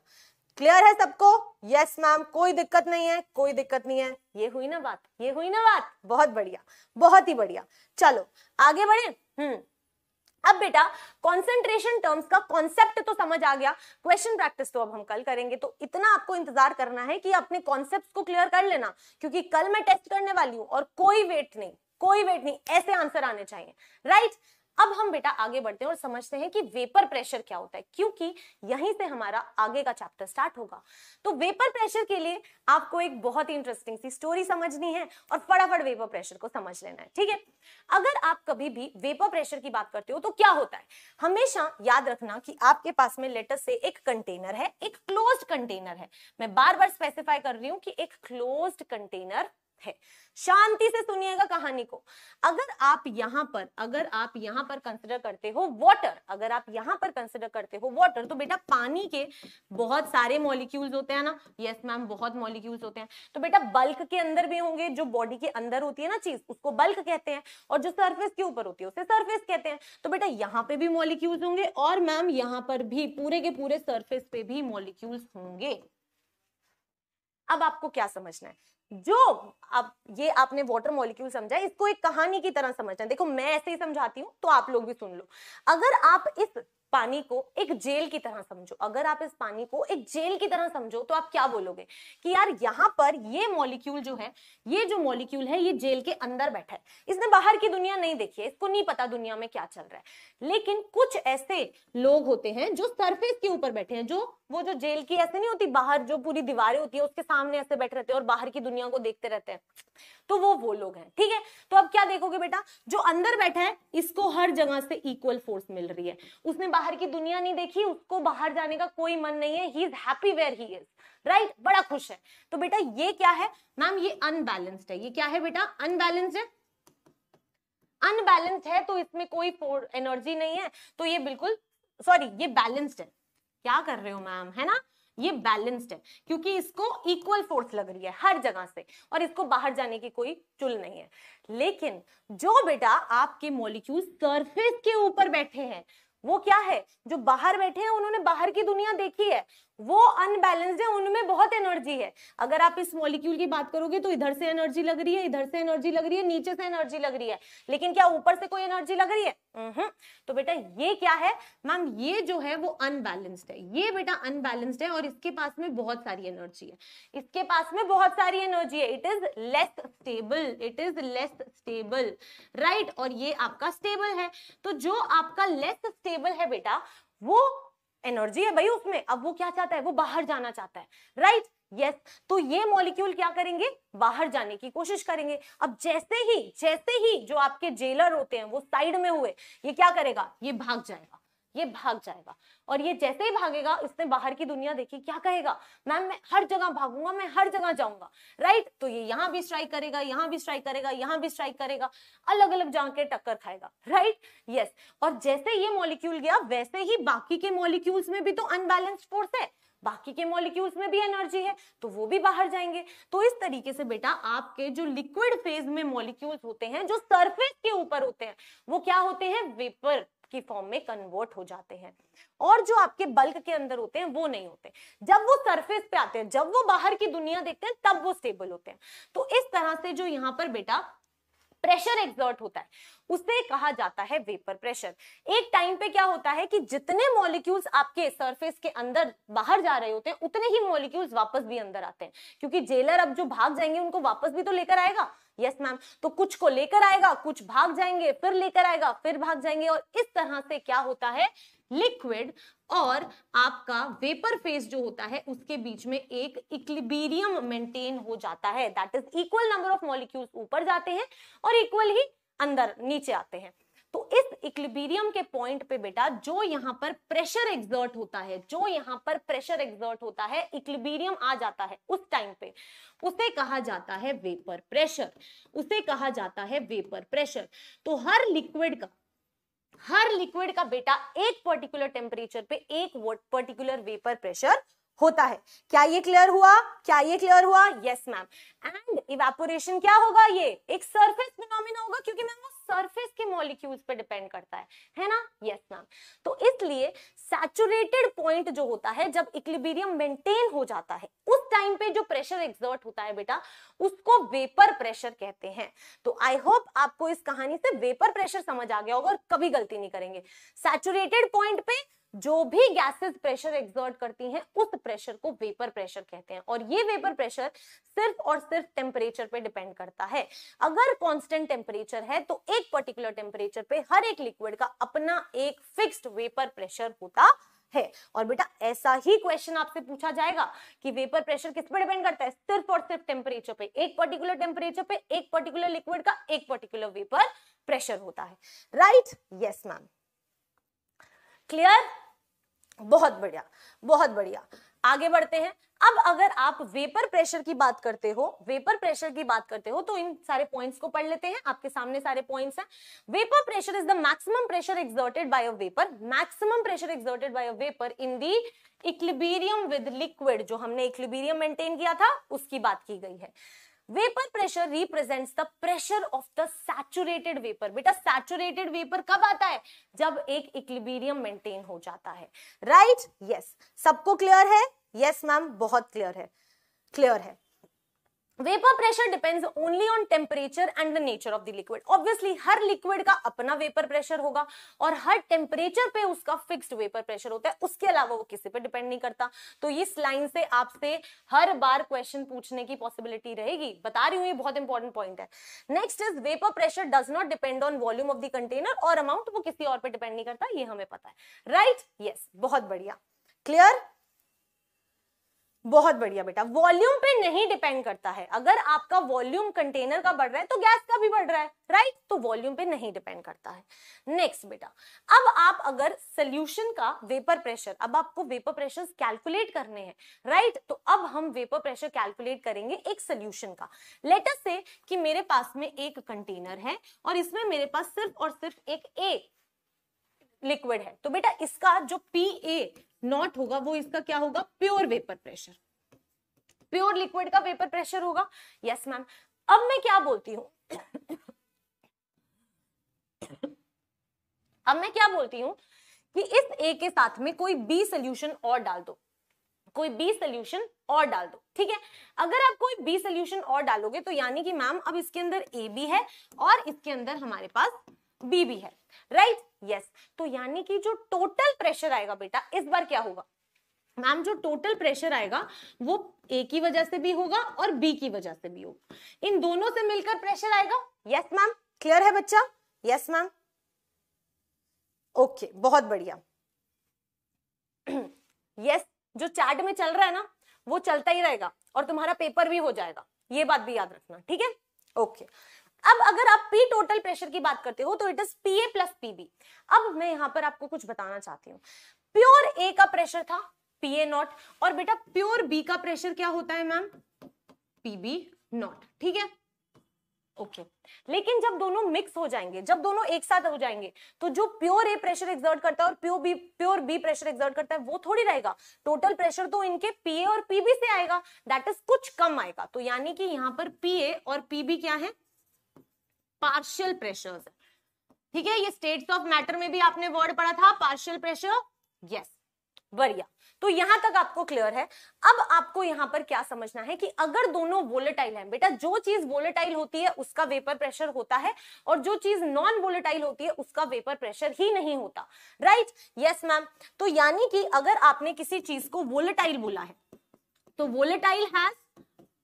क्लियर है सबको यस मैम कोई दिक्कत नहीं है कोई दिक्कत नहीं है ये हुई ना बात ये हुई ना बात बहुत बढ़िया बहुत ही बढ़िया चलो आगे बढ़े हम्म अब बेटा कंसंट्रेशन टर्म्स का कॉन्सेप्ट तो समझ आ गया क्वेश्चन प्रैक्टिस तो अब हम कल करेंगे तो इतना आपको इंतजार करना है कि अपने कॉन्सेप्ट को क्लियर कर लेना क्योंकि कल मैं टेस्ट करने वाली हूं और कोई वेट नहीं कोई वेट नहीं ऐसे आंसर आने चाहिए राइट right? अब हम बेटा आगे बढ़ते हैं और समझते हैं कि वेपर प्रेशर क्या होता है क्योंकि यहीं से हमारा आगे का चैप्टर स्टार्ट होगा तो वेपर प्रेशर के लिए आपको एक बहुत ही इंटरेस्टिंग सी स्टोरी समझनी है और फटाफट वेपर प्रेशर को समझ लेना है ठीक है अगर आप कभी भी वेपर प्रेशर की बात करते हो तो क्या होता है हमेशा याद रखना कि आपके पास में लेटर से एक कंटेनर है एक क्लोज कंटेनर है मैं बार बार स्पेसिफाई कर रही हूँ कि एक क्लोज कंटेनर है शांति से सुनिएगा कहानी को अगर आप यहाँ पर अगर आप यहाँ पर कंसिडर करते हो वॉटर अगर आप यहाँ पर कंसिडर करते हो वॉटर तो बेटा पानी के बहुत सारे मॉलिक्यूल्स होते हैं ना यस मैम बहुत मॉलिक्यूल्स होते हैं तो बेटा बल्क के अंदर भी होंगे जो बॉडी के अंदर होती है ना चीज उसको बल्क कहते हैं और जो सर्फेस के ऊपर होती है उसे सर्फेस कहते हैं तो बेटा यहाँ पे भी मॉलिक्यूल्स होंगे और मैम यहाँ पर भी पूरे के पूरे सर्फेस पे भी मॉलिक्यूल्स होंगे अब आपको क्या समझना है जो आप ये आपने वाटर मॉलिक्यूल समझा इसको एक कहानी की तरह समझना देखो मैं ऐसे ही समझाती हूँ तो आप लोग भी सुन लो अगर आप इस पानी को एक जेल की तरह समझो अगर आप इस पानी को एक जेल की तरह समझो तो आप क्या बोलोगे कि यार यहाँ पर ये मॉलिक्यूल जो है ये जो मॉलिक्यूल है ये जेल के अंदर बैठा है इसने बाहर की दुनिया नहीं देखी है इसको नहीं पता दुनिया में क्या चल रहा है लेकिन कुछ ऐसे लोग होते हैं जो सरफेस के ऊपर बैठे हैं जो वो जो जेल की ऐसे नहीं होती बाहर जो पूरी दीवारें होती है उसके सामने ऐसे बैठे रहते हैं और बाहर की दुनिया को देखते रहते हैं तो वो वो लोग हैं ठीक है तो अब क्या देखोगे बेटा जो अंदर बैठा है इसको हर जगह से इक्वल फोर्स मिल रही है उसने बाहर की दुनिया नहीं देखी उसको बाहर जाने का कोई मन नहीं है he is happy where he is right बड़ा खुश है तो बेटा ये क्या है मैम ये अनबैलेंस्ड है ये क्या है बेटा अनबैलेंस्ड है अनबैलेंस्ड है तो इसमें कोई एनर्जी नहीं है तो ये बिल्कुल सॉरी ये बैलेंस्ड है क्या कर रहे हो मैम है ना ये बैलेंस्ड है क्योंकि इसको इक्वल फोर्स लग रही है हर जगह से और इसको बाहर जाने की कोई चुल नहीं है लेकिन जो बेटा आपके मॉलिक्यूल सरफेस के ऊपर बैठे हैं वो क्या है जो बाहर बैठे हैं उन्होंने बाहर की दुनिया देखी है वो अनबैलेंस्ड है उनमें बहुत एनर्जी है अगर आप इस मॉलिक्यूल की बात करोगे तो इधर से एनर्जी लग रही है इधर से एनर्जी लग रही है नीचे से एनर्जी लग रही है लेकिन क्या ऊपर से कोई एनर्जी लग रही है हम्म। तो बेटा ये क्या है मैम ये जो है वो अनबैलेंस्ड है ये बेटा अनबैलेंस्ड है और इसके पास में बहुत सारी एनर्जी है इसके पास में बहुत सारी एनर्जी है it is less stable it is less stable right और ये आपका स्टेबल है तो जो आपका लेस स्टेबल है बेटा वो एनर्जी है भाई उसमें अब वो क्या चाहता है वो बाहर जाना चाहता है राइट right? Yes yes. तो ये मॉलिक्यूल क्या करेंगे बाहर जाने की कोशिश करेंगे अब जैसे ही जैसे ही जो आपके जेलर होते हैं वो साइड में हुए ये क्या करेगा ये भाग जाएगा ये भाग जाएगा और ये जैसे ही भागेगा इसने बाहर की दुनिया देखी क्या कहेगा मैम मैं हर जगह भागूंगा मैं हर जगह जाऊंगा राइट तो ये यहाँ भी स्ट्राइक करेगा यहाँ भी स्ट्राइक करेगा यहाँ भी स्ट्राइक करेगा अलग अलग जाके टक्कर खाएगा राइट यस और जैसे ये मॉलिक्यूल गया वैसे ही बाकी के मॉलिक्यूल्स में भी तो अनबैलेंस फोर्स है बाकी के मॉलिक्यूल्स में भी एनर्जी है तो वो भी बाहर जाएंगे तो इस तरीके से बेटा आपके जो लिक्विड फेज में मॉलिक्यूल्स होते हैं जो सरफेस के ऊपर होते हैं वो क्या होते हैं वेपर की फॉर्म में कन्वर्ट हो जाते हैं और जो आपके बल्क के अंदर होते हैं वो नहीं होते जब वो सरफेस पे आते हैं जब वो बाहर की दुनिया देखते हैं तब वो स्टेबल होते हैं तो इस तरह से जो यहाँ पर बेटा प्रेशर एग्जर्ट होता है उसे कहा जाता है वेपर प्रेशर एक टाइम पे क्या होता है कि जितने मॉलिक्यूल्स आपके सरफेस के अंदर बाहर जा रहे होते हैं उतने ही मॉलिक्यूल्स वापस भी अंदर आते हैं क्योंकि जेलर अब जो भाग जाएंगे उनको वापस भी तो लेकर आएगा यस मैम तो कुछ को लेकर आएगा कुछ भाग जाएंगे फिर लेकर आएगा फिर भाग जाएंगे और इस तरह से क्या होता है लिक्विड और आपका वेपर फेज जो होता है उसके बीच में एक इक्लिबीरियम मेंटेन हो जाता है that is equal number of molecules ऊपर जाते हैं और इक्वल ही अंदर नीचे आते हैं तो इस इक्लिबीरियम के पॉइंट पे बेटा जो यहाँ पर प्रेशर एग्जर्ट होता है जो यहाँ पर प्रेशर एग्जर्ट होता है इक्लिबीरियम आ जाता है उस टाइम पे उसे कहा जाता है वेपर प्रेशर उसे कहा जाता है वेपर प्रेशर तो हर लिक्विड का हर लिक्विड का बेटा एक पर्टिकुलर टेम्परेचर पे एक पर्टिकुलर वेपर प्रेशर होता है क्या ये क्लियर हुआ क्या ये क्लियर हुआ यस मैम एंड इवेपोरेशन क्या होगा ये एक सरफेस फिनोमिना होगा क्योंकि मैम वो सरफेस के मॉलिक्यूल्स पे डिपेंड करता है है ना यस मैम तो इसलिए सैचुरेटेड पॉइंट जो होता है जब इक्लिबेरियम मेंटेन हो जाता है उस टाइम पे जो प्रेशर एग्जर्ट होता है बेटा उसको वेपर प्रेशर कहते हैं तो आई होप आपको इस कहानी से वेपर प्रेशर समझ आ गया होगा और कभी गलती नहीं करेंगे सैचुरेटेड पॉइंट पे जो भी गैसेस प्रेशर एग्जर्ट करती हैं उस प्रेशर को वेपर प्रेशर कहते हैं और ये वेपर प्रेशर सिर्फ और सिर्फ टेम्परेचर पे डिपेंड करता है अगर कांस्टेंट टेम्परेचर है तो एक पर्टिकुलर टेम्परेचर पे हर एक लिक्विड का अपना एक फिक्स्ड वेपर प्रेशर होता है और बेटा ऐसा ही क्वेश्चन आपसे पूछा जाएगा कि वेपर प्रेशर किस पर डिपेंड करता है सिर्फ और सिर्फ टेम्परेचर पे एक पर्टिकुलर टेम्परेचर पे एक पर्टिकुलर लिक्विड का एक पर्टिकुलर वेपर प्रेशर होता है राइट यस मैम क्लियर बहुत बढ़िया बहुत बढ़िया आगे बढ़ते हैं अब अगर आप वेपर प्रेशर की बात करते हो वेपर प्रेशर की बात करते हो तो इन सारे पॉइंट्स को पढ़ लेते हैं आपके सामने सारे पॉइंट्स हैं vapour pressure is the maximum pressure exerted by a vapour maximum pressure exerted by a vapour in the equilibrium with liquid जो हमने इक्लिबीरियम मेंटेन किया था उसकी बात की गई है vapour pressure represents the pressure of the saturated vapour बेटा सैचुरेटेड वेपर कब आता है जब एक इक्लिबीरियम मेंटेन हो जाता है राइट यस सबको क्लियर है यस मैम बहुत क्लियर है क्लियर है vapour pressure depends only on temperature and the nature of the liquid obviously हर लिक्विड का अपना वेपर प्रेशर होगा और हर टेम्परेचर पे उसका फिक्स्ड वेपर प्रेशर होता है उसके अलावा वो किसी पे डिपेंड नहीं करता तो इस लाइन से आपसे हर बार क्वेश्चन पूछने की पॉसिबिलिटी रहेगी बता रही हूँ ये बहुत इंपॉर्टेंट पॉइंट है next is vapour pressure does not depend on volume of the container और अमाउंट वो किसी और पे डिपेंड नहीं करता ये हमें पता है राइट right? यस yes, बहुत बढ़िया क्लियर बहुत बढ़िया बेटा वॉल्यूम पे नहीं डिपेंड करता है अगर आपका वॉल्यूम कंटेनर का बढ़ रहा है तो गैस का भी बढ़ रहा है राइट तो वॉल्यूम पे नहीं डिपेंड करता है नेक्स्ट बेटा अब आप अगर सोल्यूशन का वेपर प्रेशर अब आपको वेपर प्रेशर कैलकुलेट करने हैं राइट तो अब हम वेपर प्रेशर कैलकुलेट करेंगे एक सोल्यूशन का लेटर से कि मेरे पास में एक कंटेनर है और इसमें मेरे पास सिर्फ और सिर्फ एक ए लिक्विड है तो बेटा इसका जो पी ए नॉट होगा वो इसका क्या होगा pure vapour pressure pure liquid का वेपर प्रेशर होगा यस मैम अब मैं क्या बोलती हूँ अब मैं क्या बोलती हूँ कि इस ए के साथ में कोई बी सोल्यूशन और डाल दो कोई बी सोल्यूशन और डाल दो ठीक है अगर आप कोई बी सोल्यूशन और डालोगे तो यानी कि मैम अब इसके अंदर ए भी है और इसके अंदर हमारे पास बी भी है राइट right? Yes yes. तो यानी कि जो टोटल प्रेशर आएगा बेटा इस बार क्या होगा मैम जो टोटल प्रेशर आएगा वो ए की वजह से भी होगा और बी की वजह से भी होगा इन दोनों से मिलकर प्रेशर आएगा यस मैम क्लियर है बच्चा यस मैम ओके बहुत बढ़िया यस जो चार्ट में चल रहा है ना वो चलता ही रहेगा और तुम्हारा पेपर भी हो जाएगा ये बात भी याद रखना ठीक है ओके अब अगर आप पी टोटल प्रेशर की बात करते हो तो it is P A plus PB अब मैं यहाँ पर आपको कुछ बताना चाहती हूँ प्योर ए का प्रेशर था पी ए नॉट और बेटा प्योर बी का प्रेशर क्या होता है मैम पीबी नॉट ठीक है ओके okay. लेकिन जब दोनों मिक्स हो जाएंगे जब दोनों एक साथ हो जाएंगे तो जो प्योर ए प्रेशर एक्सर्ट करता है और pure B pure B pressure exert करता है वो थोड़ी रहेगा टोटल प्रेशर तो इनके पीए और पीबी से आएगा दैट इज कुछ कम आएगा तो यानी कि यहाँ पर पीए और पीबी क्या है पार्शियल प्रेशर्स ठीक है ये स्टेट्स ऑफ मैटर में भी आपने वर्ड पढ़ा था पार्शियल प्रेशर यस बढ़िया तो यहां तक आपको क्लियर है अब आपको यहां पर क्या समझना है कि अगर दोनों वोलेटाइल हैं बेटा जो चीज वोलेटाइल होती है उसका वेपर प्रेशर होता है और जो चीज नॉन वोलेटाइल होती है उसका वेपर प्रेशर ही नहीं होता राइट यस मैम तो यानी कि अगर आपने किसी चीज को वोलेटाइल बोला है तो वोलेटाइल हैज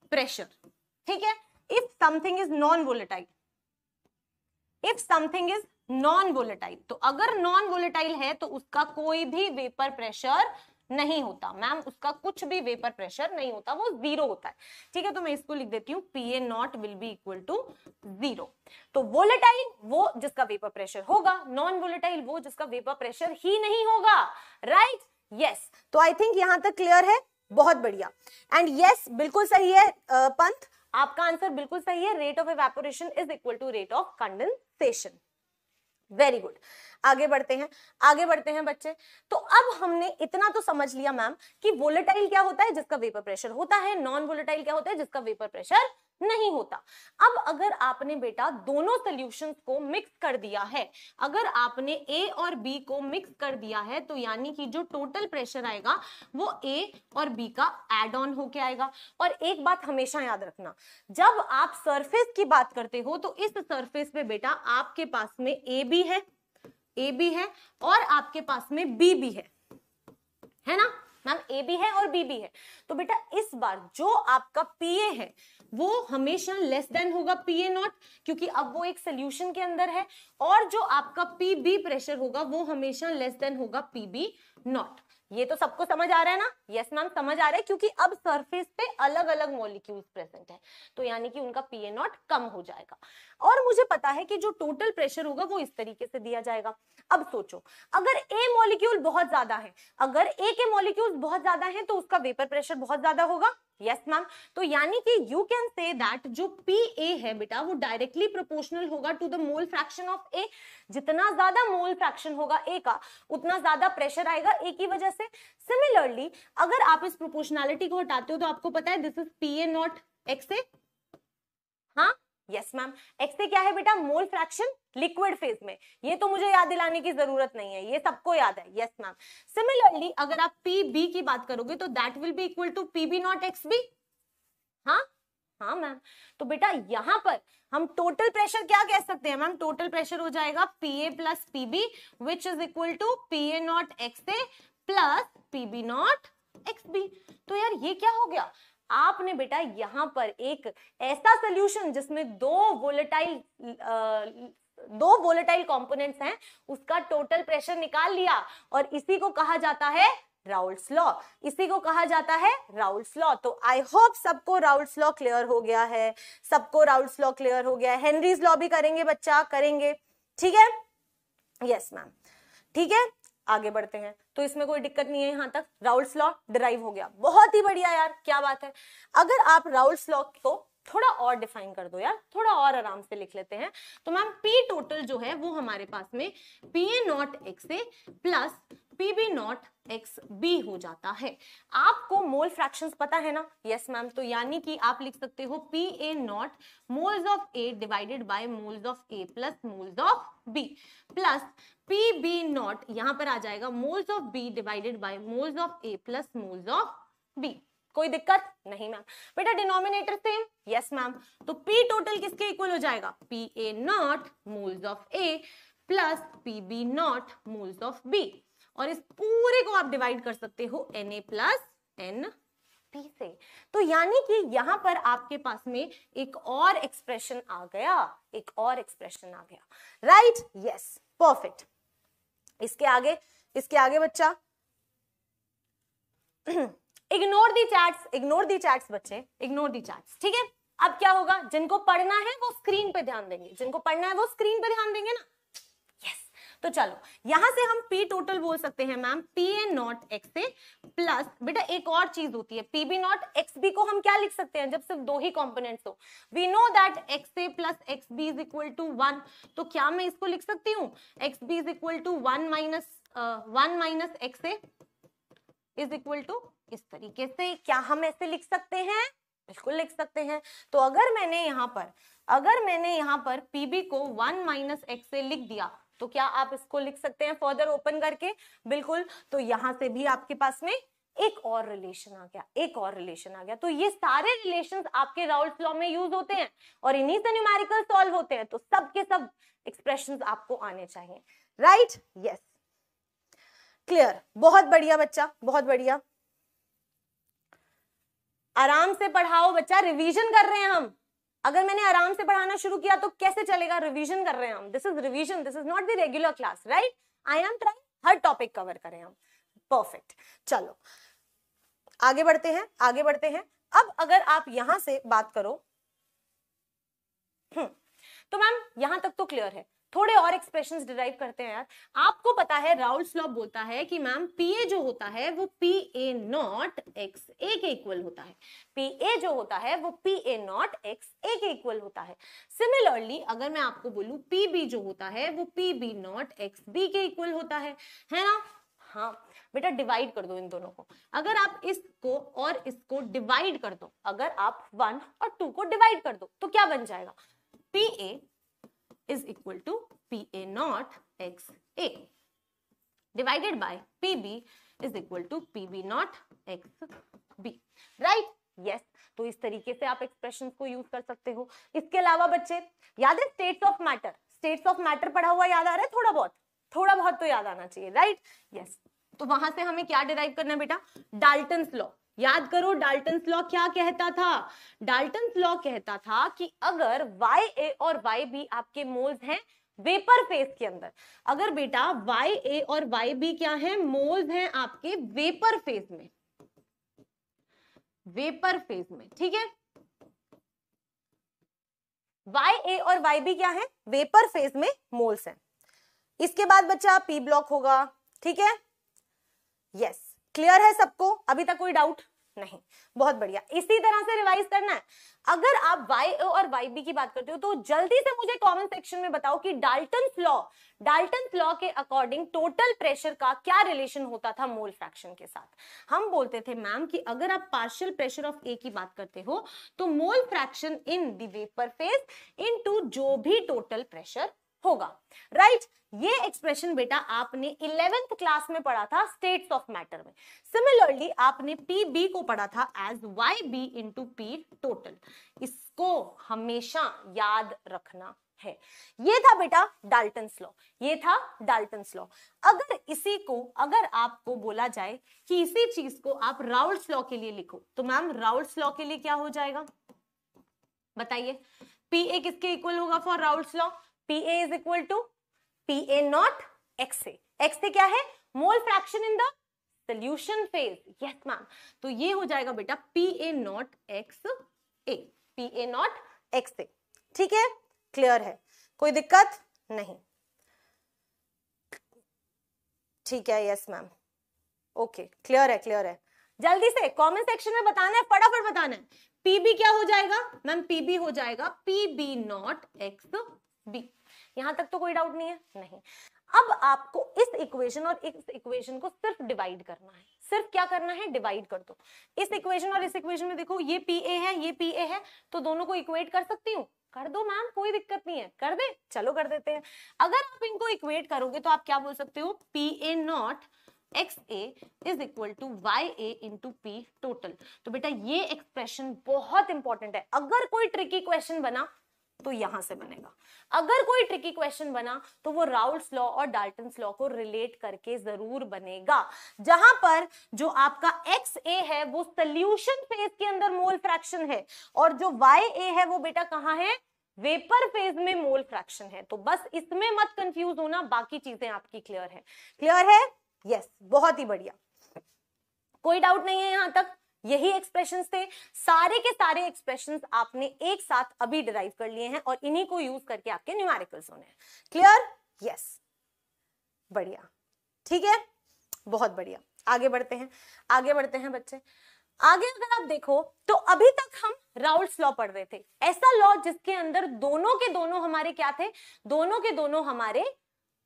प्रेशर ठीक है if something is non volatile if something is non volatile तो अगर नॉन वोलेटाइल है तो उसका कोई भी वेपर प्रेशर नहीं होता मैम उसका कुछ भी वेपर प्रेशर नहीं होता वो जीरो होता है ठीक है तो मैं इसको लिख देती हूँ P A naught will be equal to zero तो वोलेटाइल वो जिसका वेपर प्रेशर होगा नॉन वोलेटाइल वो जिसका वेपर प्रेशर ही नहीं होगा राइट right? Yes yes. तो आई थिंक यहां तक क्लियर है बहुत बढ़िया एंड यस yes, बिल्कुल सही है पंथ आपका आंसर बिल्कुल सही है rate of evaporation is equal to rate of condensation very good आगे बढ़ते हैं आगे बढ़ते हैं बच्चे तो अब हमने इतना तो समझ लिया मैम कि वोलेटाइल क्या होता है जिसका वेपर प्रेशर होता है नॉन वोलेटाइल क्या होता है जिसका वेपर प्रेशर नहीं होता अब अगर आपने बेटा दोनों सोल्यूशन को मिक्स कर दिया है अगर आपने ए और बी को मिक्स कर दिया है तो यानी कि जो टोटल प्रेशर आएगा वो ए और बी का एड ऑन होके आएगा और एक बात हमेशा याद रखना जब आप सरफेस की बात करते हो तो इस सरफेस पे बेटा आपके पास में ए बी है ए बी है और आपके पास में बी भी है है ना मैम ए भी है और बी भी है तो बेटा इस बार जो आपका पीए है वो हमेशा लेस देन होगा पीए नॉट क्योंकि अब वो एक सोल्यूशन के अंदर है और जो आपका पी बी प्रेशर होगा वो हमेशा लेस देन होगा पी बी नॉट ये तो सबको समझ आ रहा है ना यस मैम समझ आ रहा है क्योंकि अब सरफेस पे अलग अलग मॉलिक्यूल्स प्रेजेंट है तो यानी कि उनका पीए नॉट कम हो जाएगा और मुझे पता है कि जो टोटल प्रेशर होगा वो इस तरीके से दिया जाएगा अब सोचो अगर ए मॉलिक्यूल बहुत ज्यादा है अगर ए के मॉलिक्यूल बहुत ज्यादा है तो उसका वेपर प्रेशर बहुत ज्यादा होगा यस मैम तो यानी कि यू कैन से दैट जो पी ए है बेटा वो डायरेक्टली प्रोपोर्शनल होगा to the mole fraction of A जितना ज्यादा मोल फ्रैक्शन होगा ए का उतना ज्यादा प्रेशर आएगा ए की वजह से सिमिलरली अगर आप इस प्रोपोर्शनैलिटी को हटाते हो तो आपको पता है this is P A naught X A हाँ यस मैम एक्स क्या है बेटा मोल फ्रैक्शन लिक्विड फेज में ये तो मुझे याद दिलाने की जरूरत नहीं है ये सबको याद है यस मैम सिमिलरली अगर आप पी बी की बात करोगे तो that will be equal to P B naught X B हाँ हाँ मैम तो बेटा यहाँ पर हम टोटल प्रेशर क्या कह सकते हैं मैम टोटल प्रेशर हो जाएगा P A plus P B which is equal to P A naught X A plus P B naught X B तो यार ये क्या हो गया आपने बेटा यहाँ पर एक ऐसा सोल्यूशन जिसमें दो वोलेटाइल दो वोलेटाइल कंपोनेंट्स हैं उसका टोटल प्रेशर निकाल लिया और इसी को कहा जाता है राउल्स लॉ इसी को कहा जाता है राउल्स लॉ तो आई होप सबको राउल्स लॉ क्लियर हो गया है सबको राउल्स लॉ क्लियर हो गया है हेनरीज लॉ भी करेंगे बच्चा करेंगे ठीक है यस मैम ठीक है आगे बढ़ते हैं तो इसमें कोई दिक्कत नहीं है यहाँ तक राउल्स लॉ डिराइव हो गया बहुत ही बढ़िया यार क्या बात है अगर आप राउल्स लॉ को थोड़ा और डिफाइन कर दो यार थोड़ा और आराम से लिख लेते हैं तो मैम पी टोटल जो है वो हमारे पास में P A naught X A plus P B naught X B हो जाता है आपको मोल फ्रैक्शंस पता है ना यस yes, मैम तो यानी कि आप लिख सकते हो P A naught moles of A divided by moles of A plus moles of B plus P B naught यहां पर आ जाएगा moles of B divided by moles of A plus moles of B कोई दिक्कत नहीं ma'am बेटा denominator same yes ma'am तो P total किसके इक्वल हो जाएगा P A naught moles of A plus P B naught moles of B और इस पूरे को आप डिवाइड कर सकते हो N A plus N P से तो यानी कि यहाँ पर आपके पास में एक और एक्सप्रेशन आ गया एक और एक्सप्रेशन आ गया राइट यस परफेक्ट इसके आगे इसके आगे बच्चा ignore the chats ignore the chats बच्चे इग्नोर दी चैट्स ठीक है अब क्या होगा जिनको पढ़ना है वो स्क्रीन पे ध्यान देंगे जिनको पढ़ना है वो स्क्रीन पे ध्यान देंगे ना तो चलो यहां से हम पी टोटल बोल सकते हैं ma'am P A naught X से प्लस बेटा एक और चीज होती है P B naught X B को हम क्या लिख सकते हैं जब सिर्फ दो ही कॉम्पोनेंट्स हो we know that X A plus X B is equal to one तो क्या मैं इसको लिख सकती हूँ X B is equal to one minus one minus X A is equal to इस तरीके से क्या हम ऐसे लिख सकते हैं बिल्कुल लिख सकते हैं तो अगर मैंने यहाँ पर अगर मैंने यहाँ पर पीबी को वन माइनस एक्स से लिख दिया तो क्या आप इसको लिख सकते हैं फर्दर ओपन करके बिल्कुल तो यहां से भी आपके पास में एक और रिलेशन आ गया एक और रिलेशन आ गया तो ये सारे रिलेशन आपके राउल्स लॉ में यूज होते हैं और इन्हीं से न्यूमेरिकल सॉल्व होते हैं तो सब के सब एक्सप्रेशन आपको आने चाहिए राइट यस क्लियर बहुत बढ़िया बच्चा बहुत बढ़िया आराम से पढ़ाओ बच्चा रिवीजन कर रहे हैं हम अगर मैंने आराम से पढ़ाना शुरू किया तो कैसे चलेगा रिवीजन कर रहे हैं हम this is revision this is not the regular class right I am try हर टॉपिक कवर करें हम परफेक्ट चलो आगे बढ़ते हैं आगे बढ़ते हैं अब अगर आप यहां से बात करो हम्म, तो मैम यहां तक तो क्लियर है थोड़े और एक्सप्रेशन डिराइव करते हैं यार आपको पता है राउल स्लॉप बोलता है कि मैम पी ए जो होता है वो P A naught X A के इक्वल होता है पी ए जो होता है वो P A naught X A के इक्वल होता है सिमिलरली अगर मैं आपको बोलूं पी बी जो होता है वो P B naught X B के इक्वल होता है है ना हाँ बेटा डिवाइड कर दो इन दोनों को अगर आप इसको और इसको डिवाइड कर दो अगर आप वन और टू को डिवाइड कर दो तो क्या बन जाएगा P A is equal to PA naught XA divided by PB is equal to PB naught XB. Right? Yes. तो इस तरीके से आप एक्सप्रेशन को यूज कर सकते हो इसके अलावा बच्चे याद है states of matter states of matter पढ़ा हुआ याद आ रहा है थोड़ा बहुत थोड़ा बहुत तो याद आना चाहिए राइट right? Yes yes. तो वहां से हमें क्या डिराइव करना है बेटा डाल्टन लॉ याद करो डाल्टन लॉ क्या कहता था डाल्टन लॉ कहता था कि अगर वाई ए और वाई बी आपके मोल्स हैं वेपर फेस के अंदर अगर बेटा वाई ए और वाई बी क्या है मोल्स हैं आपके वेपर फेस में वेपर फेस में ठीक है वाई ए और वाई बी क्या है वेपर फेज में मोल्स हैं इसके बाद बच्चा पी ब्लॉक होगा ठीक है यस क्लियर है सबको अभी तक कोई डाउट नहीं बहुत बढ़िया इसी तरह से रिवाइज करना है अगर आप वाई ओ और वाई बी की बात करते हो तो जल्दी से मुझे कमेंट सेक्शन में बताओ कि डाल्टन लॉ डाल्टन लॉ के अकॉर्डिंग टोटल प्रेशर का क्या रिलेशन होता था मोल फ्रैक्शन के साथ हम बोलते थे मैम कि अगर आप पार्शियल प्रेशर ऑफ ए की बात करते हो तो mole fraction in the vapour phase in जो भी टोटल प्रेशर होगा राइट right? ये एक्सप्रेशन बेटा आपने इलेवेंथ क्लास में पढ़ा था स्टेट्स ऑफ मैटर में सिमिलरली आपने पी बी को पढ़ा था as Y B into P total इसको हमेशा याद रखना है ये था बेटा डाल्टन लॉ ये था डाल्टन लॉ अगर इसी को अगर आपको बोला जाए कि इसी चीज को आप राउल्ट लॉ के लिए लिखो तो मैम राउल्ट लॉ के लिए क्या हो जाएगा बताइए पी ए किसके इक्वल होगा for Raoult law P A is equal to P A naught X A X A क्या है mole fraction in the solution phase yes ma'am तो ये हो जाएगा बेटा P A naught X A P A naught X A ठीक है clear है कोई दिक्कत नहीं ठीक है यस मैम ओके क्लियर है क्लियर है जल्दी से कमेंट सेक्शन में बताना है फटाफट बताना है पीबी क्या हो जाएगा मैम पीबी हो जाएगा पीबी नॉट एक्स बी यहां तक तो कोई डाउट नहीं है नहीं अब आपको इस इक्वेशन और इस इक्वेशन को सिर्फ डिवाइड करना है सिर्फ क्या करना है डिवाइड कर दो इस इक्वेशन और इस इक्वेशन में देखो ये पी ए है ये पी ए है तो दोनों को इक्वेट कर सकती हूँ कर दो मैम कोई दिक्कत नहीं है कर दे चलो कर देते हैं अगर आप इनको इक्वेट करोगे तो आप क्या बोल सकते हो P A naught X A is equal to Y A into P total तो बेटा ये एक्सप्रेशन बहुत इंपॉर्टेंट है अगर कोई ट्रिकी क्वेश्चन बना तो यहां से बनेगा अगर कोई ट्रिकी क्वेश्चन बना तो वो राउल्स लॉ और डाल्टन लॉ को रिलेट करके जरूर बनेगा जहां पर जो आपका एक्स ए है वो सोल्यूशन फेज के अंदर मोल फ्रैक्शन है और जो वाई ए है वो बेटा कहाँ है वेपर फेज में मोल फ्रैक्शन है तो बस इसमें मत कंफ्यूज होना बाकी चीजें आपकी क्लियर है क्लियर है यस yes, बहुत ही बढ़िया कोई डाउट नहीं है यहां तक यही एक्सप्रेशन थे सारे के सारे एक्सप्रेशन आपने एक साथ अभी डिराइव कर लिए हैं और इन्हीं को यूज करके आपके न्यूमेरिकल्स होने हैं क्लियर यस बढ़िया ठीक है बहुत बढ़िया आगे बढ़ते हैं आगे बढ़ते हैं बच्चे आगे अगर आप देखो तो अभी तक हम राउल्स लॉ पढ़ रहे थे ऐसा लॉ जिसके अंदर दोनों के दोनों हमारे क्या थे दोनों के दोनों हमारे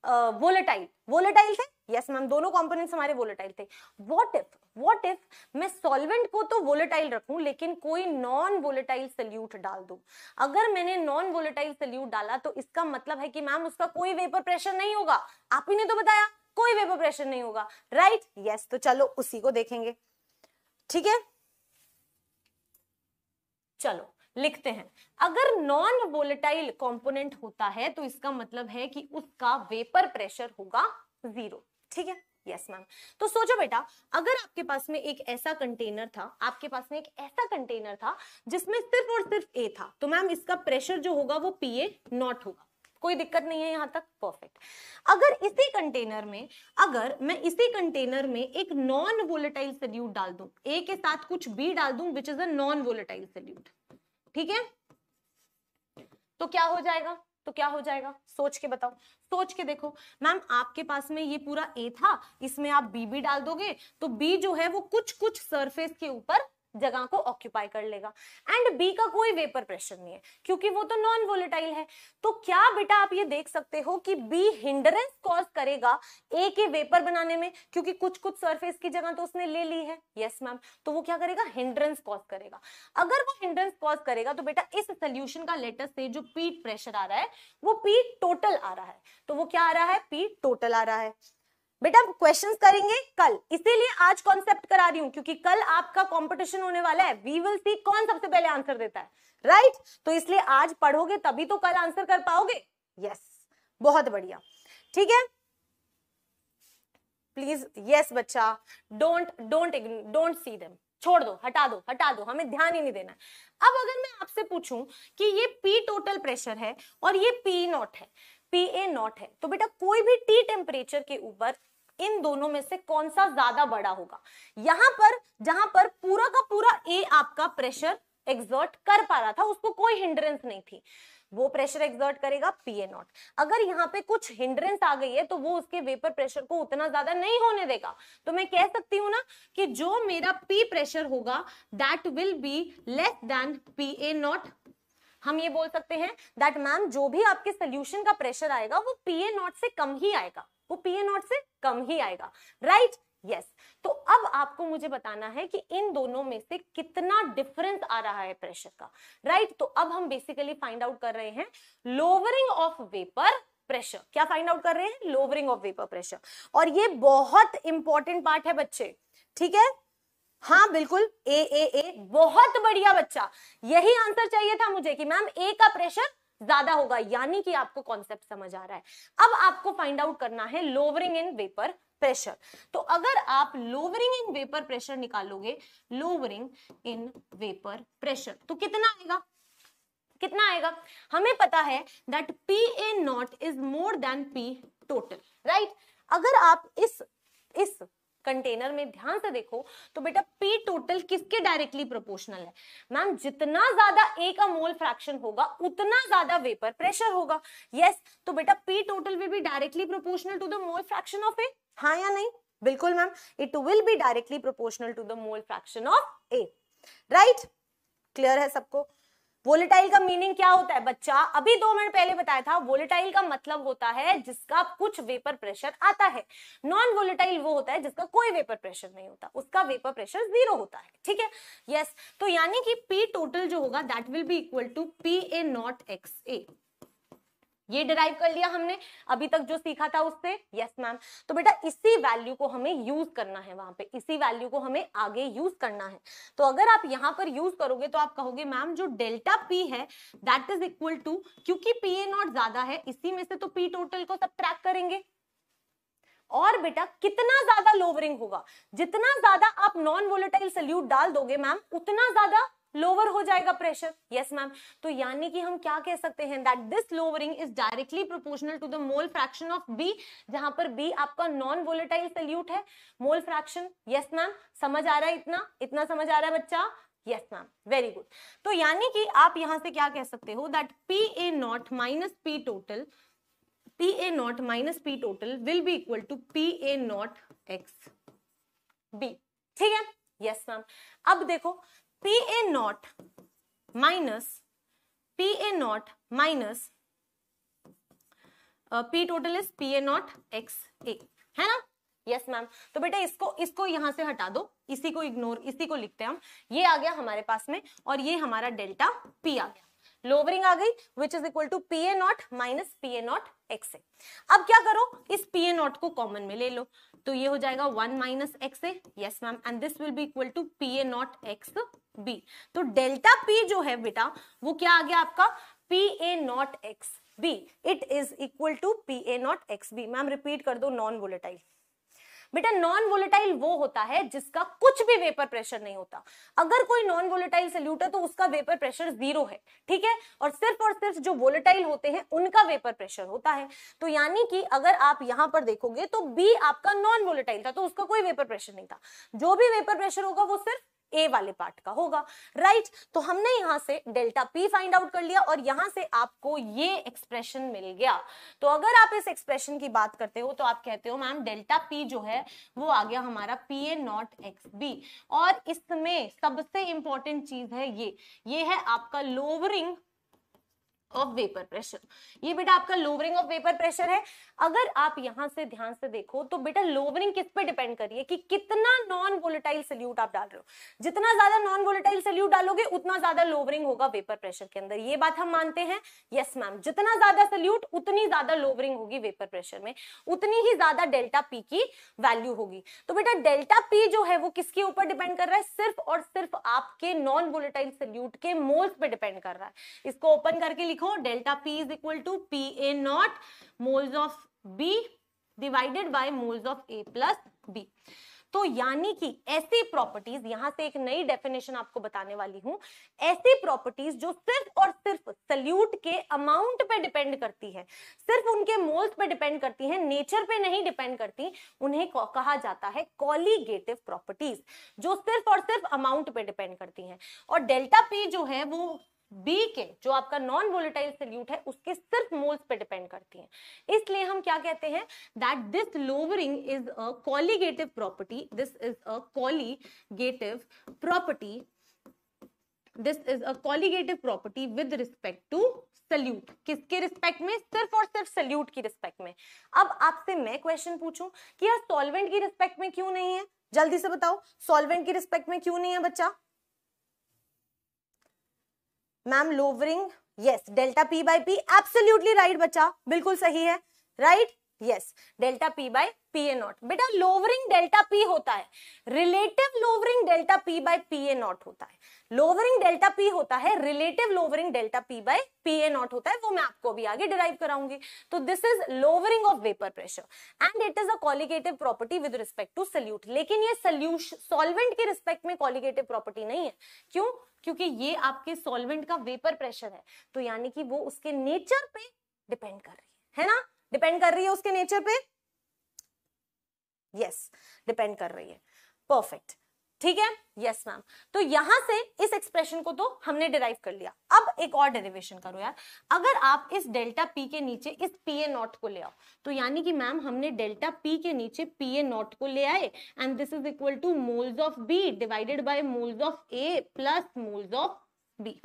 वोलेटाइल वोलेटाइल थे यस मैम दोनों कंपोनेंट्स हमारे वोलेटाइल थे वॉट इफ वॉट इफ मैं सॉल्वेंट को तो वोलेटाइल रखूं लेकिन कोई नॉन वोलेटाइल सल्यूट डाल दू अगर मैंने नॉन वोलेटाइल सल्यूट डाला तो इसका मतलब है कि मैम उसका कोई वेपर प्रेशर नहीं होगा आप ही ने तो बताया कोई वेपर प्रेशर नहीं होगा राइट right? यस yes, तो चलो उसी को देखेंगे ठीक है चलो लिखते हैं अगर नॉन वोलेटाइल कंपोनेंट होता है तो इसका मतलब है कि उसका वेपर प्रेशर होगा जीरो ठीक है यस मैम तो सोचो बेटा अगर आपके पास में एक ऐसा कंटेनर था आपके पास में एक ऐसा कंटेनर था जिसमें सिर्फ और सिर्फ ए था तो मैम इसका प्रेशर जो होगा वो पी ए नॉट होगा कोई दिक्कत नहीं है यहाँ तक परफेक्ट अगर इसी कंटेनर में अगर मैं इसी कंटेनर में एक नॉन वोलेटाइल सल्यूट डाल दूं ए के साथ कुछ बी डाल दूं which is a non volatile solute ठीक है तो क्या हो जाएगा तो क्या हो जाएगा सोच के बताओ सोच के देखो मैम आपके पास में ये पूरा ए था इसमें आप बी भी डाल दोगे तो बी जो है वो कुछ कुछ सरफेस के ऊपर जगह को ऑक्यूपाई कर लेगा एंड बी का कोई वेपर प्रेशर नहीं है क्योंकि वो तो नॉन वोलेटाइल है तो क्या बेटा आप ये देख सकते हो कि बी हिंडरेंस कॉज करेगा ए के वेपर बनाने में क्योंकि कुछ कुछ सरफेस की जगह तो उसने ले ली है यस yes, मैम तो वो क्या करेगा हिंड्रेंस कॉज करेगा अगर वो हिंड्रेंस कॉज करेगा तो बेटा इस सोल्यूशन का लेटेस्ट से जो पीट प्रेशर आ रहा है वो पीट टोटल आ रहा है तो वो क्या आ रहा है पीट टोटल आ रहा है बेटा हम क्वेश्चंस करेंगे कल इसीलिए आज कॉन्सेप्ट करा रही हूँ क्योंकि कल आपका कंपटीशन होने वाला है वी विल सी कौन सबसे पहले आंसर देता है राइट right? तो इसलिए आज पढ़ोगे तभी तो कल आंसर कर पाओगे यस yes. बहुत बढ़िया ठीक है प्लीज यस बच्चा don't don't don't see them छोड़ दो हटा दो हटा दो हमें ध्यान ही नहीं देना है अब अगर मैं आपसे पूछूं कि ये पी टोटल प्रेशर है और ये पी नॉट है पी ए नॉट है तो बेटा कोई भी टी टेम्परेचर के ऊपर इन दोनों में से कौन सा ज्यादा बड़ा होगा यहां पर जहां पर पूरा का पूरा ए आपका प्रेशर एक्सर्ट कर पा रहा था उसको कोई हिंड्रेंस नहीं थी वो प्रेशर एग्जर्ट करेगा पीए नॉट अगर यहाँ पे कुछ हिंड्रेंस आ गई है तो वो उसके वेपर प्रेशर को उतना ज्यादा नहीं होने देगा तो मैं कह सकती हूँ ना कि जो मेरा पी प्रेशर होगा that will be less than P A naught हम ये बोल सकते हैं दैट मैम जो भी आपके सोल्यूशन का प्रेशर आएगा वो पीए नॉट से कम ही आएगा वो पीए नॉट से कम ही आएगा राइट right? Yes yes. तो अब आपको मुझे बताना है कि इन दोनों में से कितना डिफरेंस आ रहा है प्रेशर का राइट right? तो अब हम बेसिकली फाइंड आउट कर रहे हैं लोवरिंग ऑफ वेपर प्रेशर क्या फाइंड आउट कर रहे हैं लोवरिंग ऑफ वेपर प्रेशर और ये बहुत इंपॉर्टेंट पार्ट है बच्चे ठीक है हाँ बिल्कुल ए ए ए बहुत बढ़िया बच्चा यही आंसर चाहिए था मुझे कि मैम ए का प्रेशर ज्यादा होगा यानी कि आपको कॉन्सेप्ट समझ आ रहा है अब आपको फाइंड आउट करना है लोवरिंग इन वेपर प्रेशर तो अगर आप लोवरिंग इन वेपर प्रेशर निकालोगे लोवरिंग इन वेपर प्रेशर तो कितना आएगा कितना आएगा हमें पता है that P A naught is more than P total right अगर आप इस इस कंटेनर में ध्यान से देखो तो बेटा पी टोटल किसके डायरेक्टली प्रोपोर्शनल है मैम जितना ज्यादा ए का मोल फ्रैक्शन होगा उतना ज्यादा वेपर प्रेशर होगा यस yes, तो बेटा P total will be directly proportional to the mole fraction of A हाँ या नहीं बिल्कुल ma'am it will be directly proportional to the mole fraction of A right clear है सबको वोलेटाइल का मीनिंग क्या होता है बच्चा अभी दो मिनट पहले बताया था वोलेटाइल का मतलब होता है जिसका कुछ वेपर प्रेशर आता है नॉन वोलेटाइल वो होता है जिसका कोई वेपर प्रेशर नहीं होता उसका वेपर प्रेशर जीरो होता है ठीक है यस तो यानी कि पी टोटल जो होगा that will be equal to P A naught X A ये डिराइव कर लिया हमने अभी तक जो सीखा था उससे यस मैम तो बेटा इसी वैल्यू को हमें यूज करना है वहां पे इसी वैल्यू को हमें आगे यूज करना है तो अगर आप यहाँ पर यूज करोगे तो आप कहोगे मैम जो डेल्टा पी है दैट इज इक्वल टू क्योंकि पी ए नॉट ज्यादा है इसी में से तो पी टोटल को सब ट्रैक करेंगे और बेटा कितना ज्यादा लोवरिंग होगा जितना ज्यादा आप नॉन वोलेटाइल सल्यूट डाल दोगे मैम उतना ज्यादा लोअर हो जाएगा प्रेशर यस मैम तो यानी कि हम क्या कह सकते हैं that this lowering is directly proportional to the mole fraction of B जहां पर बी आपका नॉन वोलेटाइल सल्यूट है मोल फ्रैक्शन यस मैम समझ आ रहा है इतना इतना समझ आ रहा है बच्चा यस मैम वेरी गुड तो यानी कि आप यहां से क्या कह सकते हो that P A naught minus P total P A naught minus P total will be equal to P A naught X B ठीक है यस yes, मैम अब देखो P A naught minus P A naught minus P total is P A naught X A है ना yes yes, ma'am तो बेटा इसको इसको यहां से हटा दो इसी को इग्नोर इसी को लिखते हैं हम ये आ गया हमारे पास में और ये हमारा डेल्टा पी आ गया लोवरिंग आ गई which is equal to P A naught minus P A naught X A अब क्या करो इस पी ए नॉट को कॉमन में ले लो तो ये हो जाएगा one minus X A yes ma'am and this will be equal to P A naught X B तो डेल्टा पी जो है बेटा वो क्या आ गया आपका P A naught X B it is equal to P A naught X B ma'am repeat कर दो नॉन वोलेटाइल बेटा नॉन वोलेटाइल वो होता है जिसका कुछ भी वेपर प्रेशर नहीं होता अगर कोई नॉन वोलेटाइल सोल्यूट है तो उसका वेपर प्रेशर जीरो है ठीक है और सिर्फ और सिर्फ जो वोलेटाइल होते हैं उनका वेपर प्रेशर होता है तो यानी कि अगर आप यहां पर देखोगे तो बी आपका नॉन वोलेटाइल था तो उसका कोई वेपर प्रेशर नहीं था जो भी वेपर प्रेशर होगा वो सिर्फ ए वाले पार्ट का होगा राइट right? तो हमने यहां से डेल्टा पी फाइंड आउट कर लिया और यहां से आपको ये एक्सप्रेशन मिल गया तो अगर आप इस एक्सप्रेशन की बात करते हो तो आप कहते हो मैम डेल्टा पी जो है वो आ गया हमारा P A naught X B और इसमें सबसे इंपॉर्टेंट चीज है ये ये है आपका लोवरिंग ऑफ वेपर प्रेशर ये बेटा आपका लोवरिंग ऑफ वेपर प्रेशर है अगर आप यहां से ध्यान से देखो तो बेटा लोवरिंग किस पे डिपेंड करिए कि कितना नॉन वोलेटाइल सल्यूट आप डाल रहे हो जितना ज्यादा नॉन वोलेटाइल सल्यूट डालोगे उतना ज्यादा लोवरिंग होगा वेपर प्रेशर के अंदर ये बात हम मानते हैं यस मैम जितना ज्यादा सल्यूट उतनी ज्यादा लोवरिंग होगी वेपर प्रेशर में उतनी ही ज्यादा डेल्टा पी की वैल्यू होगी तो बेटा डेल्टा पी जो है वो किसके ऊपर डिपेंड कर रहा है सिर्फ और सिर्फ आपके नॉन वोलेटाइल सल्यूट के मोल्स पे डिपेंड कर रहा है इसको ओपन करके लिखो delta P is equal to P A naught moles of B divided by moles of A plus B तो यानी कि ऐसी प्रॉपर्टीज यहां से एक नई डेफिनेशन आपको बताने वाली हूं ऐसी प्रॉपर्टीज जो सिर्फ और सिर्फ सल्यूट के अमाउंट पे डिपेंड करती है सिर्फ उनके मोल्स पे डिपेंड करती है नेचर पे नहीं डिपेंड करती उन्हें कहा जाता है कॉलीगेटिव प्रॉपर्टीज जो सिर्फ और सिर्फ अमाउंट पे डिपेंड करती हैं और डेल्टा पी जो है वो बी के जो आपका नॉन वोलेटाइल सल्यूट है उसके सिर्फ मोल्स पे डिपेंड करती है इसलिए हम क्या कहते हैं that this lowering is a colligative property this is a colligative property this is a colligative property with respect to solute किसके रिस्पेक्ट में सिर्फ और सिर्फ सल्यूट की रिस्पेक्ट में अब आपसे मैं क्वेश्चन पूछूं कि यार सॉल्वेंट की रिस्पेक्ट में क्यों नहीं है जल्दी से बताओ सॉल्वेंट की रिस्पेक्ट में क्यों नहीं है बच्चा ma'am lowering yes delta P by P absolutely right बच्चा बिल्कुल सही है right yes delta P by P A naught बेटा लोवरिंग डेल्टा पी होता है relative lowering delta P by P A naught होता है लोवरिंग डेल्टा पी होता है relative lowering delta P by P A naught होता है वो मैं आपको भी आगे डिराइव कराऊंगी तो this is lowering of vapour pressure and it is a colligative property with respect to solute लेकिन ये सल्यूशन सॉल्वेंट के रिस्पेक्ट में कॉलिगेटिव प्रॉपर्टी नहीं है क्यों क्योंकि ये आपके सॉल्वेंट का वेपर प्रेशर है तो यानी कि वो उसके नेचर पे डिपेंड कर रही है है ना डिपेंड कर रही है उसके नेचर पे यस डिपेंड कर रही है परफेक्ट ठीक है यस मैम तो यहां से इस एक्सप्रेशन को तो हमने डिराइव कर लिया अब एक और डेरिवेशन करो यार अगर आप इस डेल्टा पी के नीचे इस पी ए नॉट को ले आओ तो यानी कि मैम हमने डेल्टा पी के नीचे पी ए नॉट को ले आए and this is equal to moles of B divided by moles of A plus moles of B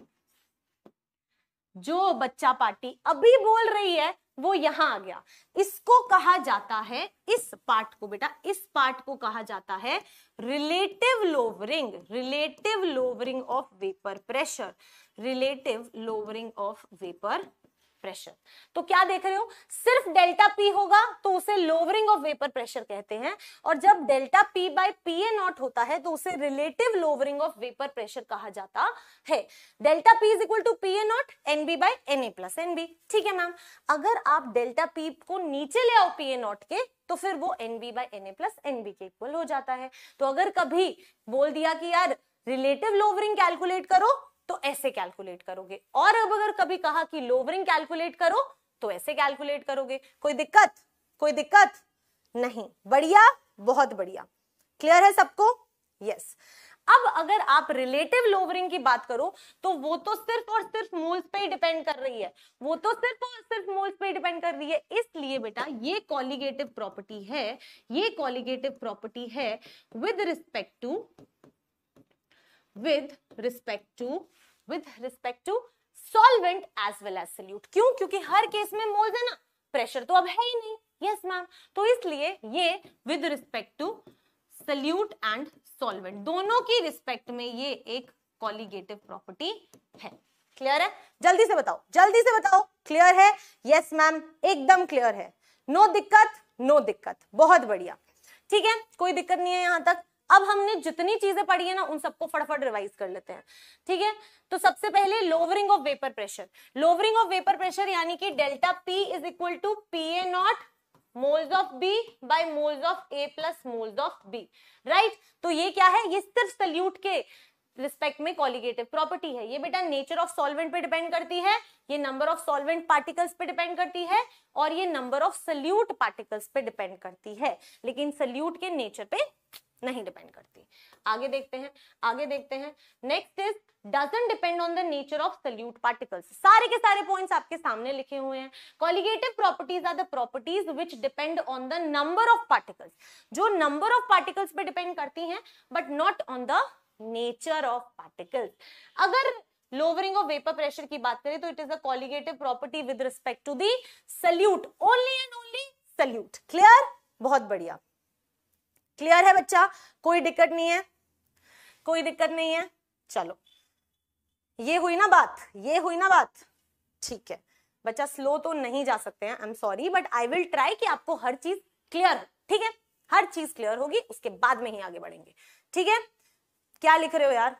जो बच्चा पार्टी अभी बोल रही है वो यहां आ गया इसको कहा जाता है इस पार्ट को बेटा इस पार्ट को कहा जाता है relative lowering relative lowering of vapour pressure relative lowering of vapour pressure तो क्या देख रहे हो सिर्फ डेल्टा पी होगा तो उसे लोवरिंग ऑफ वेपर प्रेशर कहते हैं और जब delta P by P A naught होता है तो उसे relative lowering of vapour pressure कहा जाता है delta P is equal to P A naught N B by N A plus N B ठीक है मैम अगर आप डेल्टा पी को नीचे ले आओ पी ए नॉट के तो फिर वो N B by N A plus N B के इक्वल हो जाता है तो अगर कभी बोल दिया कि यार रिलेटिव लोवरिंग कैलकुलेट करो तो ऐसे कैलकुलेट करोगे और अब अगर कभी कहा कि लोवरिंग कैलकुलेट करो तो ऐसे कैलकुलेट करोगे कोई दिक्कत कोई दिक्कत नहीं बढ़िया बहुत बढ़िया क्लियर है सबको यस अब अगर आप रिलेटिव लोवरिंग की बात करो तो वो तो सिर्फ और सिर्फ मोल्स पे ही डिपेंड कर रही है वो तो सिर्फ और सिर्फ मोल्स पे डिपेंड कर रही है इसलिए बेटा ये कॉलिगेटिव प्रॉपर्टी है ये कॉलिगेटिव प्रॉपर्टी है with respect to with respect to with respect to solvent as well as solute क्यों क्योंकि हर केस में मोल है ना प्रेशर तो अब है ही नहीं यस मैम तो इसलिए ये with respect to solute and solvent दोनों की रिस्पेक्ट में ये एक कॉलिगेटिव प्रॉपर्टी है क्लियर है जल्दी से बताओ जल्दी से बताओ क्लियर है यस मैम एकदम क्लियर है नो दिक्कत नो दिक्कत बहुत बढ़िया ठीक है कोई दिक्कत नहीं है यहां तक अब हमने जितनी चीजें पढ़ी है ना उन सबको फटाफट रिवाइज कर लेते हैं ठीक है तो सबसे पहले lowering of vapour pressure lowering of vapour pressure यानी कि delta P is equal to P A naught moles of B by moles of A plus moles of B right तो ये क्या है ये सिर्फ सल्यूट के रिस्पेक्ट में कॉलिगेटिव प्रॉपर्टी है ये बेटा नेचर ऑफ सॉल्वेंट पे डिपेंड करती है ये नंबर ऑफ सॉल्वेंट पार्टिकल्स पे डिपेंड करती है और ये नंबर ऑफ सल्यूट पार्टिकल्स पे डिपेंड करती है लेकिन सल्यूट के नेचर पे नहीं डिपेंड करती आगे देखते हैं आगे देखते हैं next is doesn't depend on the nature of solute particles सारे के सारे पॉइंट्स आपके सामने लिखे हुए हैं colligative properties are the properties which depend on the number of particles जो नंबर ऑफ पार्टिकल्स पे डिपेंड करती हैं but not on the nature of particles अगर लोवरिंग ऑफ वेपर प्रेशर की बात करें तो it is a colligative property with respect to the solute only and only solute clear बहुत बढ़िया क्लियर है बच्चा कोई दिक्कत नहीं है कोई दिक्कत नहीं है चलो ये हुई ना बात ये हुई ना बात ठीक है बच्चा स्लो तो नहीं जा सकते हैं I am sorry but I will try कि आपको हर चीज क्लियर हो ठीक है हर चीज क्लियर होगी उसके बाद में ही आगे बढ़ेंगे ठीक है क्या लिख रहे हो यार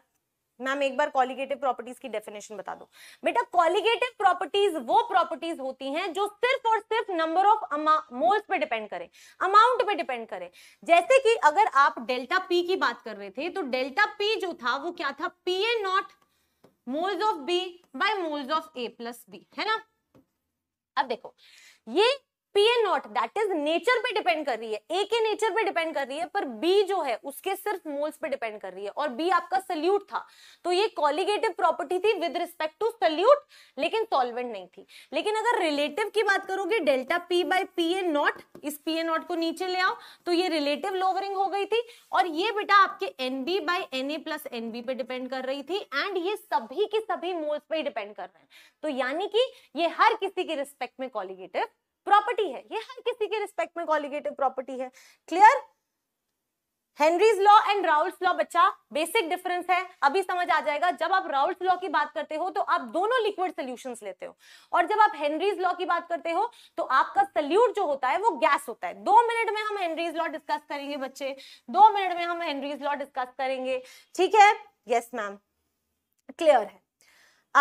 मैम एक बार कॉलिगेटिव प्रॉपर्टीज की डेफिनेशन बता दो बेटा कॉलिगेटिव प्रॉपर्टीज वो प्रॉपर्टीज होती हैं जो सिर्फ और सिर्फ नंबर ऑफ मोल्स पे डिपेंड करें अमाउंट पे डिपेंड करें जैसे कि अगर आप डेल्टा पी की बात कर रहे थे तो डेल्टा पी जो था वो क्या था P A naught moles of B by moles of A plus B है ना अब देखो ये P P A naught that is nature पे डिपेंड कर रही है ए के नेचर पे डिपेंड कर रही है पर बी जो है उसके सिर्फ मोल्स पे डिपेंड कर रही है और बी आपका सल्यूट था तो ये कॉलिगेटिव प्रॉपर्टी थी विद रिस्पेक्ट टू सल्यूट लेकिन सॉल्वेंट नहीं थी लेकिन अगर रिलेटिव की बात करोगे delta P by P A naught इस पी ए नॉट को नीचे ले आओ तो ये रिलेटिव लोवरिंग हो गई थी और ये बेटा आपके N B by N A plus N B पे डिपेंड कर रही थी एंड ये सभी की सभी मोल्स पे डिपेंड कर रहे हैं तो यानी कि ये हर किसी के रिस्पेक्ट में कॉलिगेटिव प्रॉपर्टी है ये हर किसी के रिस्पेक्ट में कॉलिगेटिव प्रॉपर्टी है clear Henry's law and Raoult's law बच्चा बेसिक डिफरेंस है अभी समझ आ जाएगा जब आप राउल्स लॉ की बात करते हो तो आप दोनों लिक्विड सोल्यूशन लेते हो और जब आप हेनरीज लॉ की बात करते हो तो आपका सल्यूट जो होता है वो गैस होता है दो मिनट में हम हेनरीज लॉ डिस्कस करेंगे बच्चे दो मिनट में हम हेनरीज लॉ डिस्कस करेंगे ठीक है यस मैम क्लियर है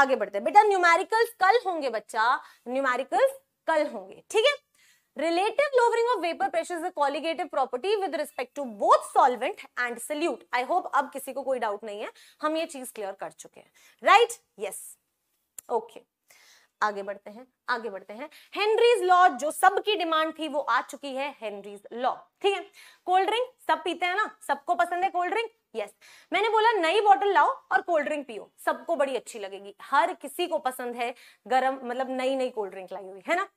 आगे बढ़ते हैं बेटा न्यूमेरिकल्स कल होंगे बच्चा न्यूमेरिकल्स कल होंगे ठीक है relative lowering of vapour pressure is colligative property with respect to both solvent and solute I hope अब किसी को कोई डाउट नहीं है हम ये चीज क्लियर कर चुके हैं राइट यस ओके आगे बढ़ते हैं आगे बढ़ते हैं हेनरीज लॉ जो सबकी डिमांड थी वो आ चुकी है हेनरीज लॉ ठीक है कोल्ड ड्रिंक सब पीते हैं ना सबको पसंद है कोल्ड ड्रिंक यस yes. मैंने बोला नई बॉटल लाओ और कोल्ड ड्रिंक पियो सबको बड़ी अच्छी लगेगी हर किसी को पसंद है गरम मतलब नई नई कोल्ड ड्रिंक लाई हुई है ना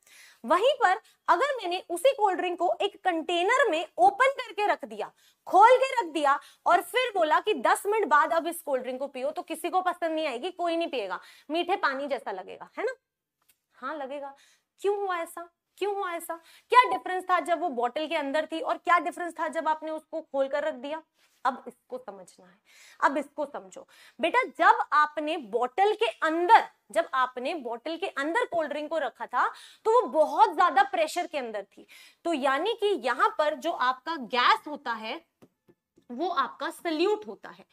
वहीं पर अगर मैंने उसी कोल्ड ड्रिंक को एक कंटेनर में ओपन करके रख दिया खोल के रख दिया और फिर बोला कि 10 मिनट बाद अब इस कोल्ड ड्रिंक को पियो तो किसी को पसंद नहीं आएगी कोई नहीं पिएगा मीठे पानी जैसा लगेगा है ना हाँ लगेगा क्यों हुआ ऐसा क्यों हुआ ऐसा क्या डिफरेंस था जब वो बॉटल के अंदर थी और क्या डिफरेंस था जब आपने उसको खोल कर रख दिया अब इसको समझना है अब इसको समझो बेटा जब आपने बॉटल के अंदर जब आपने बॉटल के अंदर कोल्ड ड्रिंक को रखा था तो वो बहुत ज्यादा प्रेशर के अंदर थी तो यानी कि यहां पर जो आपका गैस होता है वो आपका सल्यूट होता है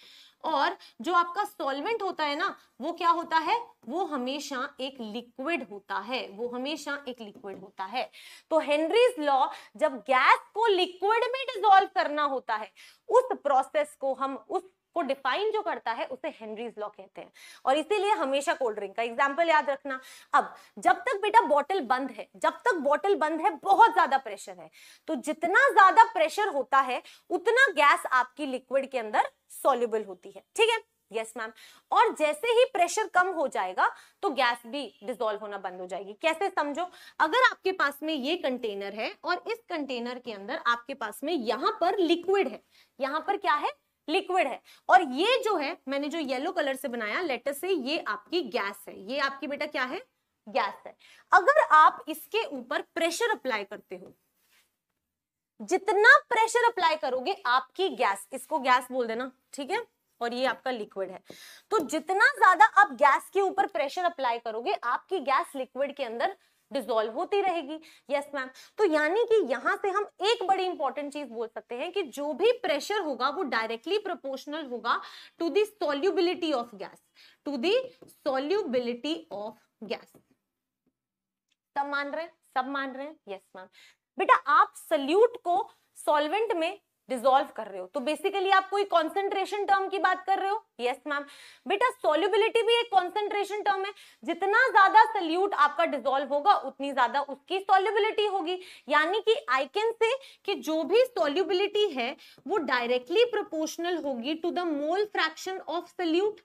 और जो आपका सॉल्वेंट होता है ना वो क्या होता है वो हमेशा एक लिक्विड होता है वो हमेशा एक लिक्विड होता है तो हेनरीज लॉ जब गैस को लिक्विड में डिजोल्व करना होता है उस प्रोसेस को हम उस को डिफाइन जो करता है उसे हेनरीज लॉ कहते हैं और इसीलिए हमेशा कोल्ड ड्रिंक का एग्जाम्पल याद रखना अब जब तक बेटा बॉटल बंद है जब तक बॉटल बंद है बहुत ज्यादा प्रेशर है तो जितना ज्यादा प्रेशर होता है उतना गैस आपकी लिक्विड के अंदर सोल्यूबल होती है ठीक है यस yes, मैम और जैसे ही प्रेशर कम हो जाएगा तो गैस भी डिजोल्व होना बंद हो जाएगी कैसे समझो अगर आपके पास में ये कंटेनर है और इस कंटेनर के अंदर आपके पास में यहां पर लिक्विड है यहां पर क्या है लिक्विड है और ये जो है मैंने जो येलो कलर से बनाया लेटर से ये आपकी गैस है ये आपकी बेटा क्या है गैस है अगर आप इसके ऊपर प्रेशर अप्लाई करते हो जितना प्रेशर अप्लाई करोगे आपकी गैस इसको गैस बोल देना ठीक है और ये आपका लिक्विड है तो जितना ज्यादा आप गैस के ऊपर प्रेशर अप्लाई करोगे आपकी गैस लिक्विड के अंदर डिजोल्व होती रहेगी यस मैम तो यानी कि यहाँ से हम एक बड़ी इंपॉर्टेंट चीज बोल सकते हैं कि जो भी प्रेशर होगा वो डायरेक्टली प्रोपोर्शनल होगा to the solubility of gas to the solubility of gas सब मान रहे हैं सब मान रहे हैं यस मैम बेटा आप सल्यूट को सॉल्वेंट में डिजोल्व कर रहे हो तो बेसिकली आप कोई कॉन्सेंट्रेशन टर्म की बात कर रहे हो यस yes, मैम बेटा सोल्यूबिलिटी भी एक कॉन्सेंट्रेशन टर्म है जितना ज्यादा सल्यूट आपका डिजोल्व होगा उतनी ज्यादा उसकी सोल्यूबिलिटी होगी यानी कि आई कैन से कि जो भी सोल्यूबिलिटी है वो डायरेक्टली प्रोपोर्शनल होगी to the mole fraction of solute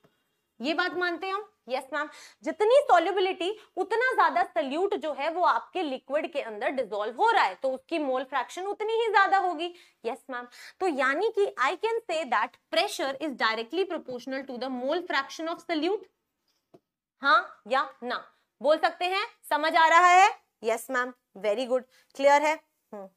ये बात मानते हैं हम यस मैम जितनी सोल्यूबिलिटी उतना ज्यादा सल्यूट जो है वो आपके लिक्विड के अंदर डिजोल्व हो रहा है तो उसकी मोल फ्रैक्शन उतनी ही ज्यादा होगी यस मैम तो यानी कि I can say that pressure is directly proportional to the mole fraction of solute हाँ या ना बोल सकते हैं समझ आ रहा है yes ma'am very good clear है हम्म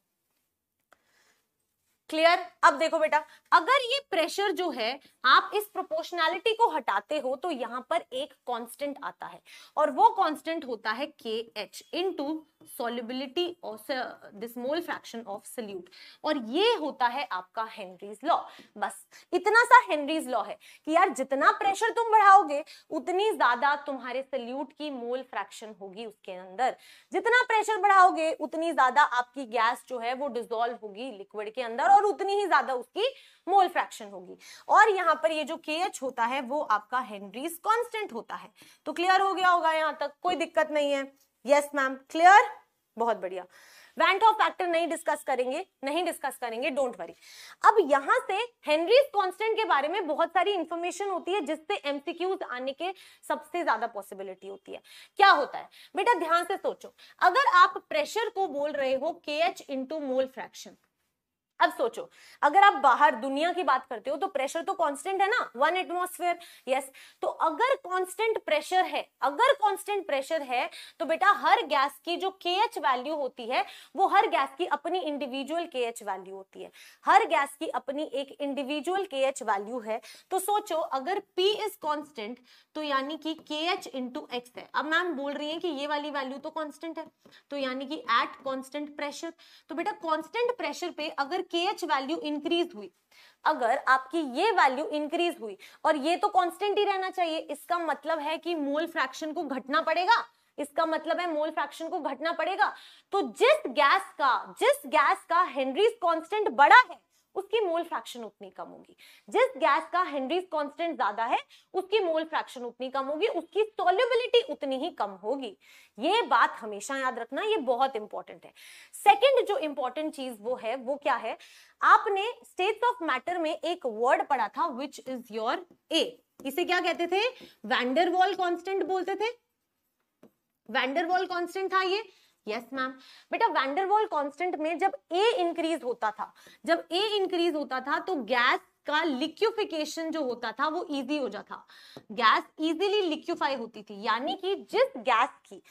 क्लियर अब देखो बेटा अगर ये प्रेशर जो है आप इस प्रोपोर्शनैलिटी को हटाते हो तो यहाँ पर एक कांस्टेंट आता है और वो कांस्टेंट होता है K H into solubility or the small fraction of solute और ये होता है आपका हेनरीज लॉ बस इतना सा हेनरीज लॉ है कि यार जितना प्रेशर तुम बढ़ाओगे उतनी ज्यादा तुम्हारे सल्यूट की मोल फ्रैक्शन होगी उसके अंदर जितना प्रेशर बढ़ाओगे उतनी ज्यादा आपकी गैस जो है वो डिजोल्व होगी लिक्विड के अंदर और उतनी ही ज्यादा उसकी मोल फ्रैक्शन होगी और यहाँ पर ये जो के एच होता है वो आपका हेनरीज कॉन्स्टेंट होता है तो क्लियर हो गया होगा यहाँ तक कोई दिक्कत नहीं है यस मैम क्लियर बहुत बढ़िया वैंट ऑफ फैक्टर नहीं डिस्कस करेंगे नहीं डिस्कस करेंगे डोंट वरी अब यहां से हेनरीज कॉन्स्टेंट के बारे में बहुत सारी इंफॉर्मेशन होती है जिससे एमसीक्यूज आने के सबसे ज्यादा पॉसिबिलिटी होती है क्या होता है बेटा ध्यान से सोचो अगर आप प्रेशर को बोल रहे हो के एच इंटू मोल फ्रैक्शन अब सोचो अगर आप बाहर दुनिया की बात करते हो तो प्रेशर तो कांस्टेंट है ना वन एटमोसफेयर यस तो अगर कांस्टेंट प्रेशर है अगर कांस्टेंट प्रेशर है तो बेटा हर गैस की जो के एच वैल्यू होती है वो हर गैस की अपनी इंडिविजुअल के एच वैल्यू होती है हर गैस की अपनी एक इंडिविजुअल के एच वैल्यू है तो सोचो अगर पी इज कॉन्स्टेंट तो यानी कि के एच इंटू एक्स है अब मैम बोल रही है कि ये वाली वैल्यू तो कॉन्स्टेंट है तो यानी कि एट कॉन्स्टेंट प्रेशर तो बेटा कॉन्स्टेंट प्रेशर पे अगर के एच वैल्यू इंक्रीज हुई अगर आपकी ये वैल्यू इंक्रीज हुई और ये तो कॉन्स्टेंट ही रहना चाहिए इसका मतलब है कि मोल फ्रैक्शन को घटना पड़ेगा इसका मतलब है मोल फ्रैक्शन को घटना पड़ेगा तो जिस गैस का जिस गैस का हेनरीज कांस्टेंट बड़ा है उसकी मोल फ्रैक्शन उतनी कम होगी जिस गैस का हेनरीज कांस्टेंट ज्यादा है उसकी मोल फ्रैक्शन उतनी कम होगी उसकी सोल्यूबिलिटी उतनी ही कम होगी ये बात हमेशा याद रखना ये बहुत इंपॉर्टेंट है सेकेंड जो इंपॉर्टेंट चीज वो है वो क्या है आपने स्टेट्स ऑफ मैटर में एक वर्ड पढ़ा था विच इज योर ए इसे क्या कहते थे वैंडरवॉल कॉन्स्टेंट बोलते थे वैंडरवॉल कॉन्स्टेंट था ये यस मैम बेटा वैंडरवॉल कांस्टेंट में जब ए इंक्रीज होता था जब ए इंक्रीज होता था तो गैस का लिक्विफिकेशन जो होता था वो इजी हो जाता गैस इजीली लिक्विफाई होती थी यानी कि जिस गैस की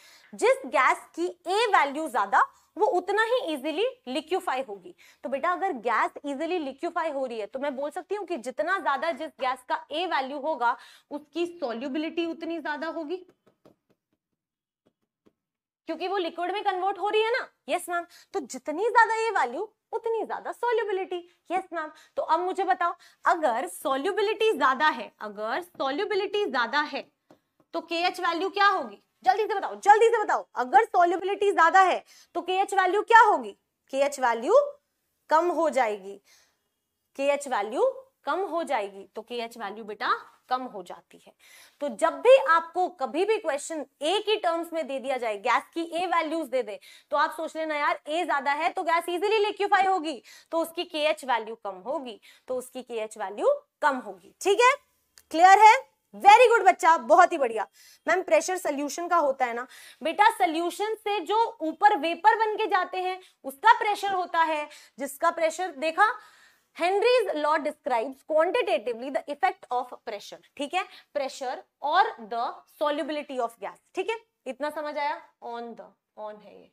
जिस गैस की ए वैल्यू ज्यादा वो उतना ही इजीली लिक्विफाई होगी तो बेटा अगर गैस इजीली लिक्विफाई हो रही है तो मैं बोल सकती हूँ कि जितना ज्यादा जिस गैस का ए वैल्यू होगा उसकी सोल्यूबिलिटी उतनी ज्यादा होगी क्योंकि वो लिक्विड में कन्वर्ट हो रही है ना यस मैम तो जितनी ज्यादा ये वैल्यू उतनी ज्यादा सोल्यूबिलिटी यस मैम तो अब मुझे बताओ अगर सोल्यूबिलिटी ज्यादा है अगर सोल्यूबिलिटी ज्यादा है तो के वैल्यू क्या होगी जल्दी से बताओ जल्दी से बताओ अगर सोल्यूबिलिटी ज्यादा है तो के वैल्यू क्या होगी के वैल्यू कम हो जाएगी के वैल्यू कम हो जाएगी तो के वैल्यू बेटा कम हो जाती है तो जब भी आपको कभी भी क्वेश्चन ए की टर्म्स में दे दिया जाए गैस की ए वैल्यूज दे दे तो आप सोच लेना यार ए ज्यादा है तो गैस इजिली लिक्विफाई होगी तो उसकी के एच वैल्यू कम होगी तो उसकी के एच वैल्यू कम होगी ठीक है क्लियर है वेरी गुड बच्चा बहुत ही बढ़िया मैम प्रेशर सोल्यूशन का होता है ना बेटा सोल्यूशन से जो ऊपर वेपर बन के जाते हैं उसका प्रेशर होता है जिसका प्रेशर देखा Henry's law describes quantitatively the effect of pressure ठीक है प्रेशर और द सॉल्युबिलिटी ऑफ गैस ठीक है इतना समझ आया ऑन द ऑन है ये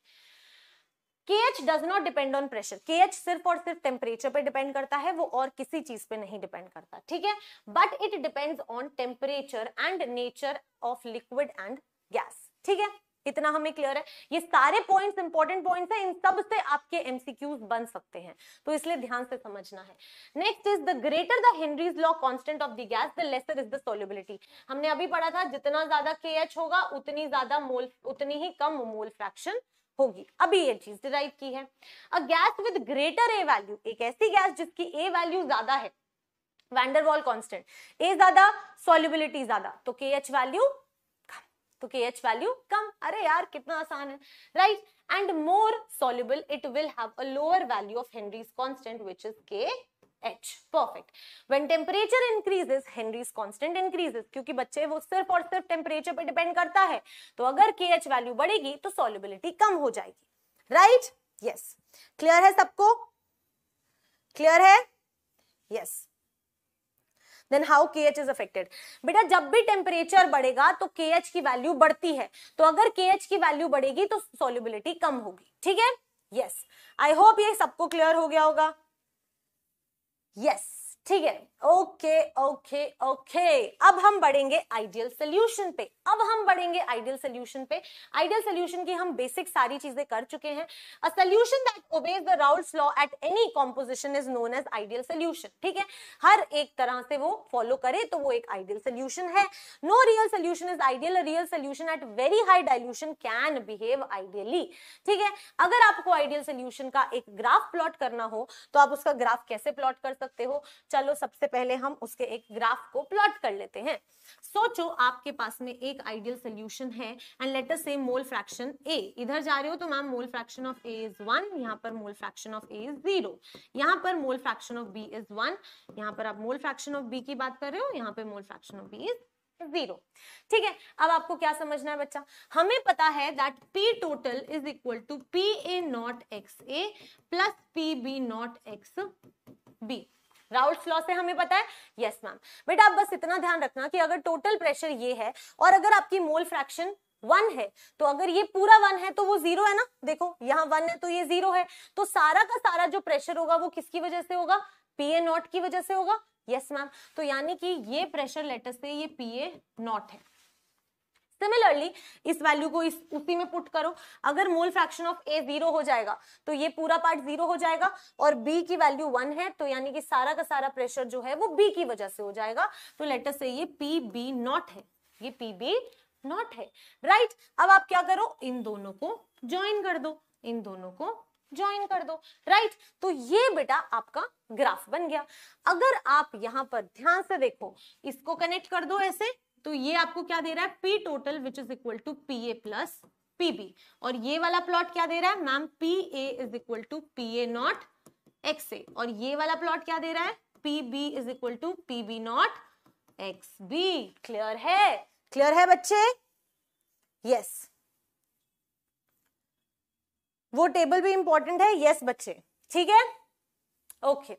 K H does not depend on pressure H सिर्फ और सिर्फ टेम्परेचर पे डिपेंड करता है वो और किसी चीज पे नहीं डिपेंड करता ठीक है but it depends on temperature and nature of liquid and gas ठीक है इतना हमें क्लियर है ये सारे पॉइंट्स इंपॉर्टेंट पॉइंट्स हैं इन सब से आपके एमसीक्यूज बन सकते हैं तो इसलिए ध्यान से समझना है next is the greater the Henry's law constant of the gas the lesser is the solubility हमने अभी पढ़ा था जितना ज्यादा के होगा उतनी ज्यादा मोल उतनी ही कम मोल फ्रैक्शन होगी अभी ये चीज डिराइव की है a gas with greater a value एक ऐसी गैस जिसकी ए वैल्यू ज्यादा है वैंडरवॉल कांस्टेंट ए ज्यादा सॉल्युबिलिटी ज्यादा तो के एच वैल्यू तो के एच वैल्यू कम अरे यार कितना आसान है right and more soluble it will have a lower value of Henry's constant which is K H. Perfect. When temperature increases, Henry's constant increases. क्योंकि बच्चे वो सिर्फ और सिर्फ temperature पे depend करता है तो अगर के एच वैल्यू बढ़ेगी तो solubility कम हो जाएगी Right? Yes. Clear है सबको Clear है yes. Then how K H is affected बेटा जब भी टेम्परेचर बढ़ेगा तो के एच की वैल्यू बढ़ती है तो अगर के एच की वैल्यू बढ़ेगी तो सोल्यूबिलिटी कम होगी ठीक है यस आई होप ये सबको क्लियर हो गया होगा यस yes. ठीक है ओके ओके ओके अब हम बढ़ेंगे आइडियल सोल्यूशन पे अब हम बढ़ेंगे आइडियल सोल्यूशन पे आइडियल सोल्यूशन की हम बेसिक सारी चीजें कर चुके हैं a solution that obeys the Raoult's law at any composition is known as ideal solution ठीक है हर एक तरह से वो फॉलो करे तो वो एक आइडियल सोल्यूशन है no real solution is ideal real solution at very high dilution can behave ideally ठीक है अगर आपको आइडियल सोल्यूशन का एक ग्राफ प्लॉट करना हो तो आप उसका ग्राफ कैसे प्लॉट कर सकते हो चलो सबसे पहले हम उसके एक ग्राफ को प्लॉट कर लेते हैं सोचो आपके पास में एक आइडियल सोल्यूशन है and let us say mole fraction A इधर जा रहे हो तो ma'am mole fraction of A is one यहाँ पर mole fraction of A is zero यहाँ पर mole fraction of B is one यहाँ पर आप मोल फ्रैक्शन ऑफ बी की बात कर रहे हो यहाँ पर mole fraction of B is zero ठीक है अब आपको क्या समझना है बच्चा हमें पता है that P total is equal to P A naught X A plus P B naught X B Raoult's law से हमें पता है यस मैम बेटा आप बस इतना ध्यान रखना कि अगर टोटल प्रेशर ये है और अगर आपकी मोल फ्रैक्शन वन है तो अगर ये पूरा वन है तो वो जीरो है ना देखो यहाँ वन है तो ये जीरो है तो सारा का सारा जो प्रेशर होगा वो किसकी वजह से होगा पीए नॉट की वजह से होगा यस yes, मैम तो यानी कि ये प्रेशर लेटर से ये पीए नॉट है सिमिलरली इस वैल्यू को इस उसी में पुट करो अगर mole fraction of A zero हो जाएगा तो ये पूरा पार्ट जीरो हो जाएगा और बी की वैल्यू वन है तो यानी कि सारा का सारा प्रेशर जो है वो बी की वजह से हो जाएगा तो लेटर से ये पी बी नॉट है ये पी बी नॉट है राइट right? अब आप क्या करो इन दोनों को ज्वाइन कर दो इन दोनों को ज्वाइन कर दो राइट right? तो ये बेटा आपका ग्राफ बन गया अगर आप यहां पर ध्यान से देखो इसको कनेक्ट कर दो ऐसे तो ये आपको क्या दे रहा है P total which is equal to P A plus P B और ये वाला प्लॉट क्या दे रहा है ma'am P A is equal to P A naught X A और ये वाला प्लॉट क्या दे रहा है P B is equal to P B naught X B clear है क्लियर है बच्चे यस yes. वो टेबल भी इंपॉर्टेंट है यस yes, बच्चे ठीक है okay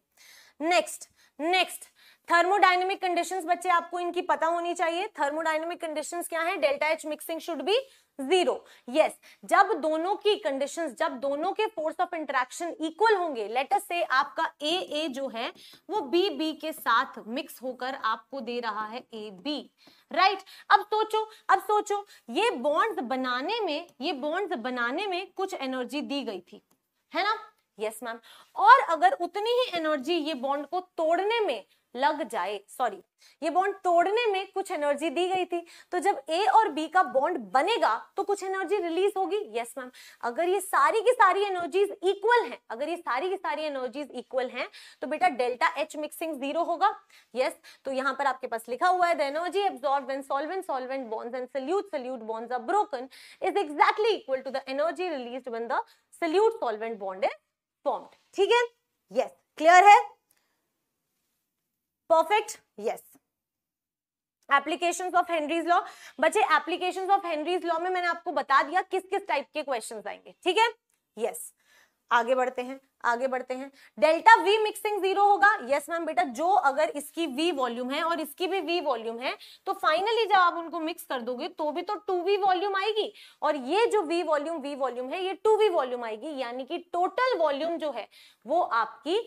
next next thermodynamic conditions बच्चे आपको इनकी पता होनी चाहिए थर्मोडाइनमिक कंडीशंस क्या है delta H mixing should be zero yes जब दोनों की कंडीशंस जब दोनों के फोर्स ऑफ इंटरेक्शन इक्वल होंगे लेट अस से आपका ए ए जो है वो बी बी के साथ मिक्स होकर आपको दे रहा है ए बी राइट right? अब सोचो अब सोचो ये बॉन्ड्स बनाने में ये बॉन्ड्स बनाने में कुछ एनर्जी दी गई थी है ना यस yes, मैम और अगर उतनी ही एनर्जी ये बॉन्ड को तोड़ने में लग जाए सॉरी ये बॉन्ड तोड़ने में कुछ एनर्जी दी गई थी तो जब ए और बी का बॉन्ड बनेगा तो कुछ एनर्जी रिलीज होगी यस yes, मैम अगर ये सारी की सारी एनर्जीज इक्वल हैं अगर ये सारी की सारी एनर्जीज इक्वल हैं तो बेटा डेल्टा एच मिक्सिंग जीरो होगा यस yes, तो यहां पर आपके पास लिखा हुआ है the energy absorb and solvent solvent bonds and solute solute bonds are broken is exactly equal to the energy release when the solute solvent bond is form ठीक है यस yes क्लियर है perfect yes application of Henry's law बच्चे application of Henry's law में मैंने आपको बता दिया किस किस टाइप के क्वेश्चन आएंगे ठीक है यस yes. आगे बढ़ते हैं आगे बढ़ते हैं डेल्टा वी मिक्सिंग जीरो होगा यस मैम बेटा जो अगर इसकी वी वॉल्यूम है और इसकी भी वी वॉल्यूम है तो फाइनली जब आप उनको मिक्स कर दोगे तो भी तो टू वी वॉल्यूम आएगी और ये जो वी वॉल्यूम वी वॉल्यूम है ये टू वी वॉल्यूम आएगी यानी कि टोटल वॉल्यूम जो है वो आपकी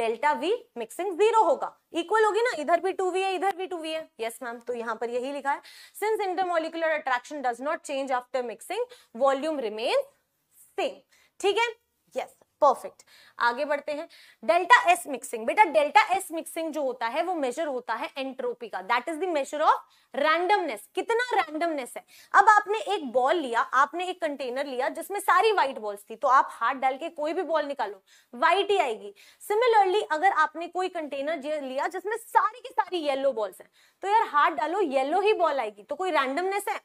डेल्टा वी मिक्सिंग जीरो होगा इक्वल होगी ना इधर भी टू वी है इधर भी टू वी है यस मैम तो यहाँ पर यही लिखा है since intermolecular attraction does not change after mixing volume remain same ठीक है यस परफेक्ट आगे बढ़ते हैं डेल्टा एस मिक्सिंग बेटा डेल्टा एस मिक्सिंग जो होता है वो मेजर होता है एंट्रोपी का that is the measure of randomness कितना रैंडमनेस है अब आपने एक बॉल लिया आपने एक कंटेनर लिया जिसमें सारी व्हाइट बॉल्स थी तो आप हाथ डाल के कोई भी बॉल निकालो व्हाइट ही आएगी सिमिलरली अगर आपने कोई कंटेनर लिया जिसमें सारी की सारी येलो बॉल्स हैं तो यार हाथ डालो येलो ही बॉल आएगी तो कोई रैंडमनेस है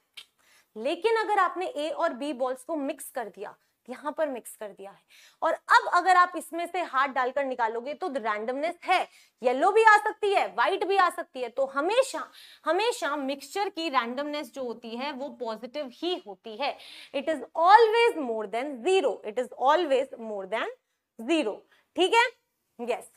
लेकिन अगर आपने ए और बी बॉल्स को मिक्स कर दिया यहाँ पर मिक्स कर दिया है और अब अगर आप इसमें से हाथ डालकर निकालोगे तो रैंडमनेस है येलो भी आ सकती है व्हाइट भी आ सकती है तो हमेशा हमेशा मिक्सचर की रैंडमनेस जो होती है वो पॉजिटिव ही होती है it is always more than zero it is always more than zero ठीक है yes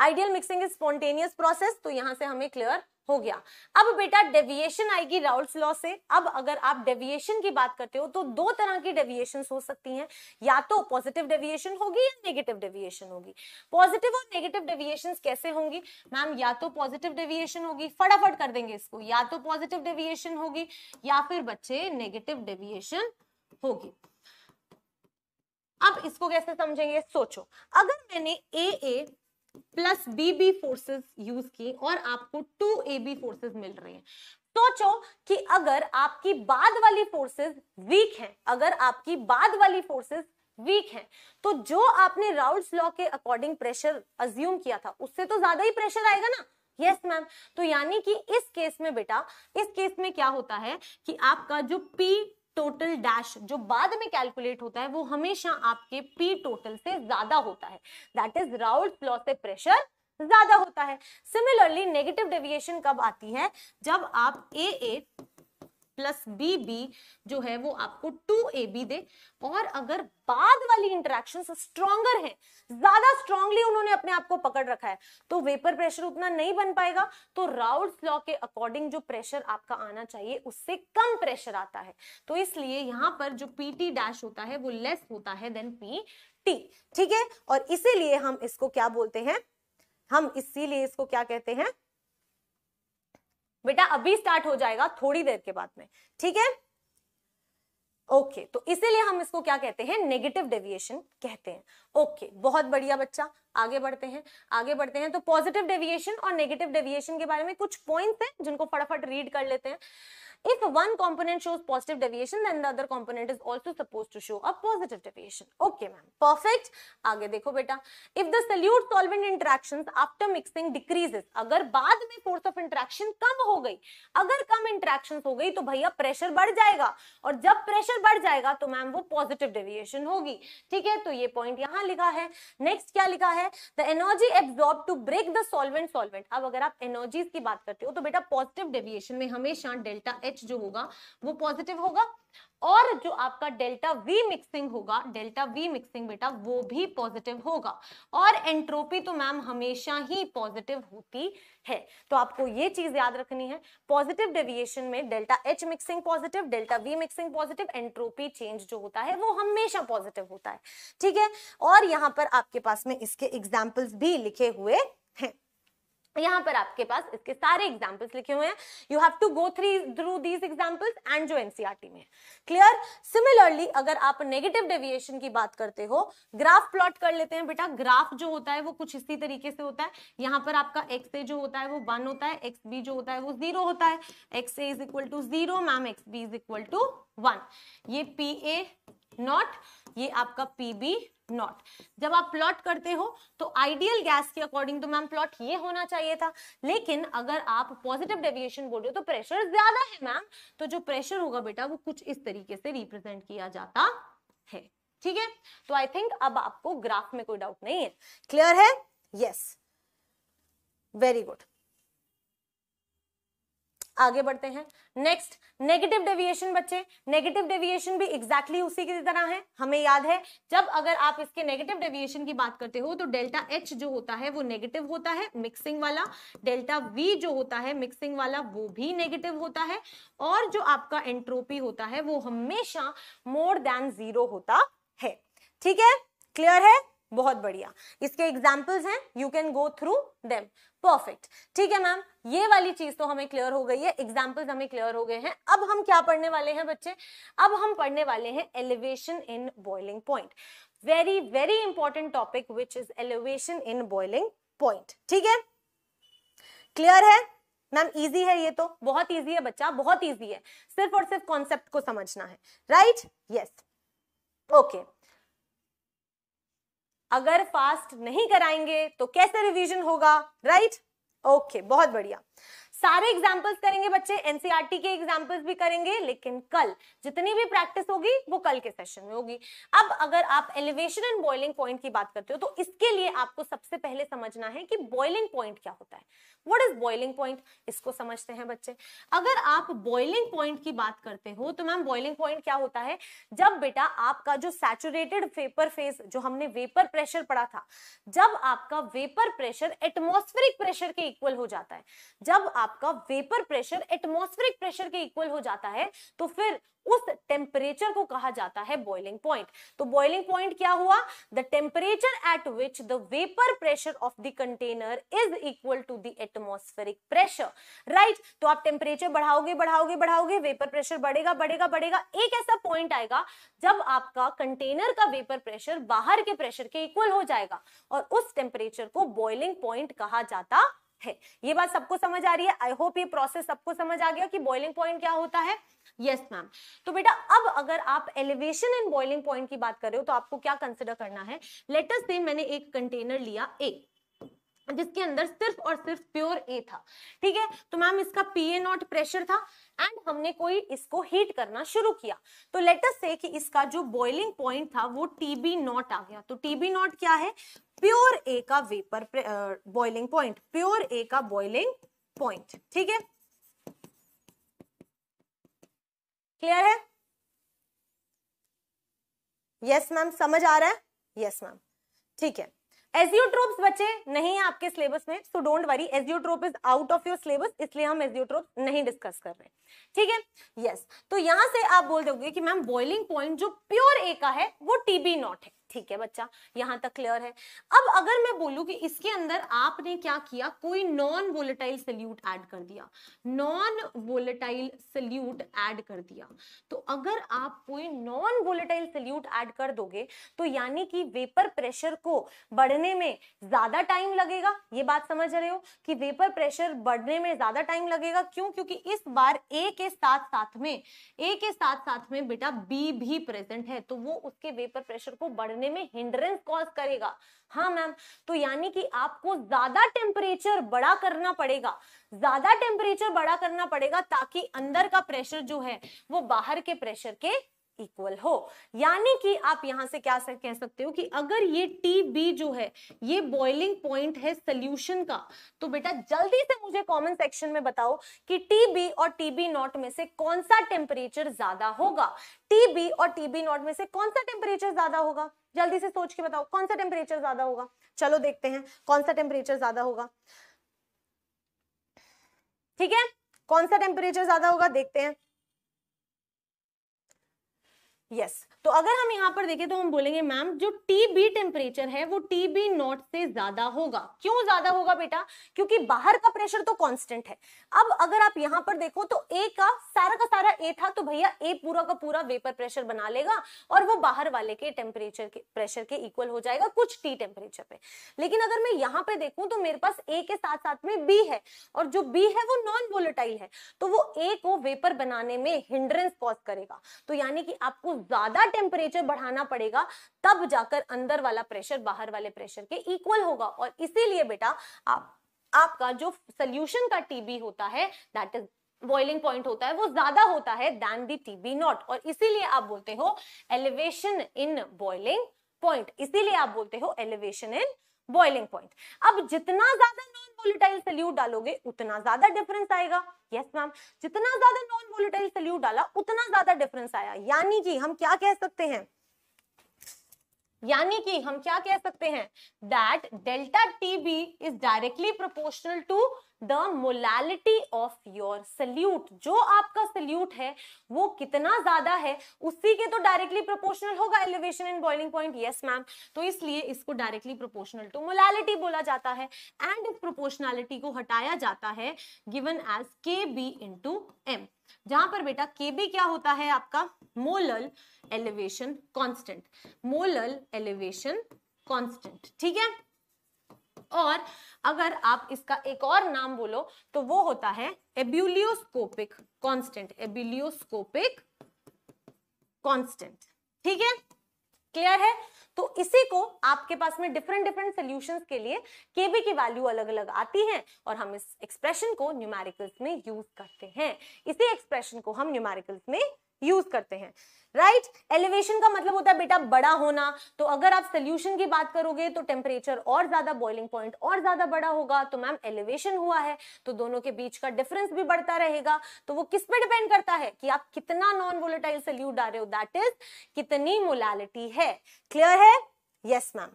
ideal mixing is spontaneous process तो यहां से हमें क्लियर हो गया अब बेटा डेविएशन आएगी राउल्स लॉ से अब अगर आप डेविएशन की बात करते हो तो दो तरह की डेविएशन हो सकती हैं या तो पॉजिटिव डेविएशन होगी या नेगेटिव डेविएशन होगी पॉजिटिव और नेगेटिव डेविएशन कैसे होंगी मैम या तो पॉजिटिव डेविएशन होगी फटाफट कर देंगे इसको या तो पॉजिटिव डेविएशन होगी या फिर बच्चे नेगेटिव डेविएशन होगी अब इसको कैसे समझेंगे सोचो अगर मैंने A A plus B B forces use की और आपको टू ए बी फोर्सेस मिल रही हैं सोचो कि अगर आपकी बाद वाली फोर्सेस वीक हैं अगर आपकी बाद वाली फोर्सेस वीक हैं तो जो आपने राउल्स लॉ के अकॉर्डिंग प्रेशर अज्यूम किया था उससे तो ज्यादा ही प्रेशर आएगा ना यस yes, मैम तो यानी कि इस केस में बेटा इस केस में क्या होता है कि आपका जो पी टोटल डैश जो बाद में कैलकुलेट होता है वो हमेशा आपके पी टोटल से ज्यादा होता है दैट इज राउल्ड लॉ से प्रेशर ज्यादा होता है सिमिलरली नेगेटिव डेविएशन कब आती है जब आप A at plus B B जो है वो आपको टू ए बी दे और अगर बाद वाली इंटरेक्शन स्ट्रॉन्गर है ज्यादा स्ट्रॉन्गली उन्होंने अपने आप को पकड़ रखा है तो वेपर प्रेशर उतना नहीं बन पाएगा तो राउल्ट लॉ के अकॉर्डिंग जो प्रेशर आपका आना चाहिए उससे कम प्रेशर आता है तो इसलिए यहाँ पर जो पीटी डैश होता है वो लेस होता है देन पी टी ठीक है और इसीलिए हम इसको क्या बोलते हैं हम इसीलिए इसको क्या कहते हैं बेटा अभी स्टार्ट हो जाएगा थोड़ी देर के बाद में ठीक है ओके okay, तो इसीलिए हम इसको क्या कहते हैं नेगेटिव डेविएशन कहते हैं ओके okay, बहुत बढ़िया बच्चा आगे बढ़ते हैं आगे बढ़ते हैं तो पॉजिटिव डेविएशन और नेगेटिव डेविएशन के बारे में कुछ पॉइंट्स हैं जिनको फटाफट रीड कर लेते हैं If one component shows positive deviation, then the other component is also supposed to show a positive deviation. Okay, ma'am. Perfect. aage dekho beta If the solute-solvent interactions after mixing decreases, agar baad mein force of interaction kam ho gayi agar kam interactions ho gayi to bhaiya pressure badh jayega aur jab pressure badh jayega to ma'am wo positive deviation hogi theek hai to ye point yahan likha hai Next kya likha hai The energy absorbed to break the solvent solvent. ab agar aap energies ki baat karte ho to beta positive deviation mein hamesha delta h H जो होगा वो positive होगा और जो आपका delta V mixing होगा delta V mixing बेटा वो भी पॉजिटिव होगा और एंट्रोपी तो मैम हमेशा ही पॉजिटिव होती है तो आपको ये चीज याद रखनी है पॉजिटिव डेविएशन में delta H mixing positive delta V mixing positive entropy change जो होता है वो हमेशा पॉजिटिव होता है ठीक है और यहाँ पर आपके पास में इसके एग्जाम्पल्स भी लिखे हुए हैं यहाँ पर आपके पास इसके सारे एग्जाम्पल्स लिखे हुए हैं you have to go three through these examples and जो एनसीआर में क्लियर सिमिलरली अगर आप नेगेटिव डेविएशन की बात करते हो ग्राफ प्लॉट कर लेते हैं बेटा ग्राफ जो होता है वो कुछ इसी तरीके से होता है यहाँ पर आपका एक्स ए जो होता है वो वन होता है एक्स बी जो होता है वो जीरो होता है X A is equal to zero ma'am X B is equal to one ये पी ए नॉट ये आपका पी बी नॉट जब आप प्लॉट करते हो तो आइडियल गैस के अकॉर्डिंग तो मैम प्लॉट ये होना चाहिए था लेकिन अगर आप पॉजिटिव डेविएशन बोल रहे हो तो प्रेशर ज्यादा है मैम तो जो प्रेशर होगा बेटा वो कुछ इस तरीके से रिप्रेजेंट किया जाता है ठीक है तो आई थिंक अब आपको ग्राफ में कोई डाउट नहीं है क्लियर है यस वेरी गुड आगे बढ़ते हैं नेक्स्ट नेगेटिव डेविएशन बच्चे नेगेटिव डेविएशन भी एग्जैक्टली exactly उसी की तरह है हमें याद है जब अगर आप इसके नेगेटिव डेविएशन की बात करते हो तो डेल्टा एच जो होता है वो नेगेटिव होता है मिक्सिंग वाला डेल्टा वी जो होता है मिक्सिंग वाला वो भी नेगेटिव होता है और जो आपका एंट्रोपी होता है वो हमेशा मोर देन जीरो होता है ठीक है क्लियर है बहुत बढ़िया इसके एग्जाम्पल्स हैं you can go through them perfect ठीक है मैम ये वाली चीज तो हमें क्लियर हो गई है एग्जाम्पल्स हमें क्लियर हो गए हैं अब हम क्या पढ़ने वाले हैं बच्चे अब हम पढ़ने वाले हैं elevation in boiling point very very important topic which is elevation in boiling point ठीक है क्लियर है मैम इजी है ये तो बहुत इजी है बच्चा बहुत इजी है सिर्फ और सिर्फ कॉन्सेप्ट को समझना है राइट यस ओके अगर फास्ट नहीं कराएंगे तो कैसे रिवीजन होगा राइट right? ओके okay, बहुत बढ़िया सारे एग्जाम्पल्स करेंगे बच्चे एनसीआरटी e के एग्जाम्पल्स भी करेंगे लेकिन कल जितनी भी प्रैक्टिस होगी वो कल के सेशन में होगी अब अगर आप एलिवेशन एंड बॉइलिंग पॉइंट की बात करते हो तो इसके लिए आपको सबसे पहले समझना है कि बॉइलिंग पॉइंट क्या होता है वट इज बॉइलिंग पॉइंट इसको समझते हैं बच्चे अगर आप बॉइलिंग पॉइंट की बात करते हो तो मैम बॉइलिंग पॉइंट क्या होता है जब बेटा आपका जो सैचुरेटेड वेपर फेज जो हमने वेपर प्रेशर पढ़ा था जब आपका वेपर प्रेशर एटमोस्फेरिक प्रेशर के इक्वल हो जाता है जब आप आपका वेपर प्रेशर एटमोस्फेरिक प्रेशर के इक्वल हो जाता है तो फिर उस टेम्परेचर को कहा जाता है बॉइलिंग पॉइंट तो बॉइलिंग पॉइंट क्या हुआ the temperature at which the vapour pressure of the container is equal to the atmospheric pressure right तो आप टेम्परेचर बढ़ाओगे बढ़ाओगे बढ़ाओगे वेपर प्रेशर बढ़ेगा बढ़ेगा बढ़ेगा एक ऐसा पॉइंट आएगा जब आपका कंटेनर का वेपर प्रेशर बाहर के प्रेशर के इक्वल हो जाएगा और उस टेम्परेचर को बॉइलिंग पॉइंट कहा जाता है है ये बात सबको समझ आ रही है आई होप ये प्रोसेस सबको समझ आ गया कि बॉइलिंग पॉइंट क्या होता है यस yes, मैम तो बेटा अब अगर आप एलिवेशन एंड बॉइलिंग पॉइंट की बात कर रहे हो तो आपको क्या कंसिडर करना है लेटेस्ट से मैंने एक कंटेनर लिया ए जिसके अंदर सिर्फ और सिर्फ प्योर ए था ठीक है तो मैम इसका पी ए नॉट प्रेशर था एंड हमने कोई इसको हीट करना शुरू किया तो अस से कि इसका जो बॉइलिंग पॉइंट था वो टीबी नॉट आ गया तो टीबी नॉट क्या है प्योर ए का vapour boiling point pure A का बॉइलिंग पॉइंट ठीक है क्लियर है यस मैम समझ आ रहा है यस मैम ठीक है एजियोट्रोप्स बच्चे नहीं है आपके सिलेबस में so don't worry azeotrope is out of your syllabus इसलिए हम एजियोट्रोप नहीं डिस्कस कर रहे ठीक है यस yes. तो यहां से आप बोल दोगे कि मैम बॉइलिंग पॉइंट जो प्योर ए का है वो टीबी नॉट है ठीक है बच्चा यहाँ तक क्लियर है अब अगर मैं बोलूँ कि इसके अंदर आपने क्या किया कोई नॉन वोलेटाइल सल्यूट ऐड कर दिया नॉन वोलेटाइल सल्यूट ऐड कर दिया तो अगर आप कोई नॉन वोलेटाइल सल्यूट ऐड कर दोगे तो यानी कि वेपर प्रेशर को बढ़ने में ज्यादा टाइम लगेगा ये बात समझ रहे हो कि वेपर प्रेशर बढ़ने में ज्यादा टाइम लगेगा क्यों क्योंकि इस बार ए के साथ साथ में ए के साथ साथ में बेटा बी भी प्रेजेंट है तो वो उसके वेपर प्रेशर को बढ़ बढ़ने में हिंड्रेंस कॉज करेगा हाँ मैम तो यानी कि आपको ज्यादा टेम्परेचर बड़ा करना पड़ेगा ज्यादा टेम्परेचर बड़ा करना पड़ेगा ताकि अंदर का प्रेशर जो है वो बाहर के प्रेशर के इक्वल हो यानी कि आप यहां से क्या कह सकते हो कि अगर ये टी बी जो है ये बॉइलिंग पॉइंट है सोल्यूशन का तो बेटा जल्दी से मुझे कमेंट सेक्शन में बताओ कि टी बी और टी बी नॉट में से कौन सा टेम्परेचर ज्यादा होगा टी बी और टी बी नॉट में से कौन सा टेम्परेचर ज्यादा होगा जल्दी से सोच के बताओ कौन सा टेम्परेचर ज्यादा होगा चलो देखते हैं कौन सा टेम्परेचर ज्यादा होगा ठीक है कौन सा टेम्परेचर ज्यादा होगा देखते हैं यस yes. तो अगर हम यहाँ पर देखें तो हम बोलेंगे मैम जो टी बी टेम्परेचर है वो टी बी नॉट से ज्यादा होगा क्यों ज्यादा होगा बेटा क्योंकि बाहर का प्रेशर तो कांस्टेंट है अब अगर आप यहाँ पर देखो तो ए का सारा का सारा ए था तो भैया ए पूरा का पूरा वेपर प्रेशर बना लेगा और वो बाहर वाले के टेम्परेचर के प्रेशर के इक्वल हो जाएगा कुछ टी टेम्परेचर पे लेकिन अगर मैं यहाँ पे देखूँ तो मेरे पास ए के साथ साथ में बी है और जो बी है वो नॉन वोलेटाइल है तो वो ए को वेपर बनाने में हिंड्रेंस कॉज करेगा तो यानी कि आपको ज्यादा टेम्परेचर बढ़ाना पड़ेगा तब जाकर अंदर वाला प्रेशर बाहर वाले प्रेशर के इक्वल होगा और इसीलिए बेटा आप आपका जो सोल्यूशन का टीबी होता है दैट इज बॉइलिंग पॉइंट होता है वो ज्यादा होता है दैन दी टीबी नॉट और इसीलिए आप बोलते हो एलिवेशन इन बॉइलिंग पॉइंट इसीलिए आप बोलते हो एलिवेशन इन बॉइलिंग पॉइंट अब जितना ज्यादा नॉन वोलेटाइल सल्यूट डालोगे उतना ज्यादा डिफरेंस आएगा यस मैम जितना ज्यादा नॉन वोलेटाइल सल्यूट डाला उतना ज्यादा डिफरेंस आया यानी कि हम क्या कह सकते हैं यानी कि हम क्या कह सकते हैं that delta T B is directly proportional to the molality of your solute जो आपका सल्यूट है वो कितना ज्यादा है उसी के तो डायरेक्टली प्रोपोर्शनल होगा elevation and boiling point yes ma'am तो इसलिए इसको डायरेक्टली प्रोपोर्शनल टू मोलैलिटी बोला जाता है एंड इस प्रोपोर्शनैलिटी को हटाया जाता है given as K B into M जहां पर बेटा केबी क्या होता है आपका molal elevation constant molal elevation constant ठीक है और अगर आप इसका एक और नाम बोलो तो वो होता है एब्यूलियोस्कोपिक कांस्टेंट एब्यूलियोस्कोपिक कांस्टेंट ठीक है क्लियर है तो इसी को आपके पास में डिफरेंट डिफरेंट सोल्यूशन के लिए केबी की वैल्यू अलग अलग आती है और हम इस एक्सप्रेशन को न्यूमेरिकल्स में यूज करते हैं इसी एक्सप्रेशन को हम न्यूमेरिकल्स में यूज करते हैं राइट right? एलिवेशन का मतलब होता है बेटा बड़ा होना तो अगर आप सोल्यूशन की बात करोगे तो टेम्परेचर और ज्यादा बॉइलिंग पॉइंट और ज्यादा बड़ा होगा तो मैम एलिवेशन हुआ है तो दोनों के बीच का डिफरेंस भी बढ़ता रहेगा तो वो किस पे डिपेंड करता है कि आप कितना नॉन वोलेटाइल सल्यूट डाल रहे हो दैट इज कितनी मोलैलिटी है क्लियर है yes ma'am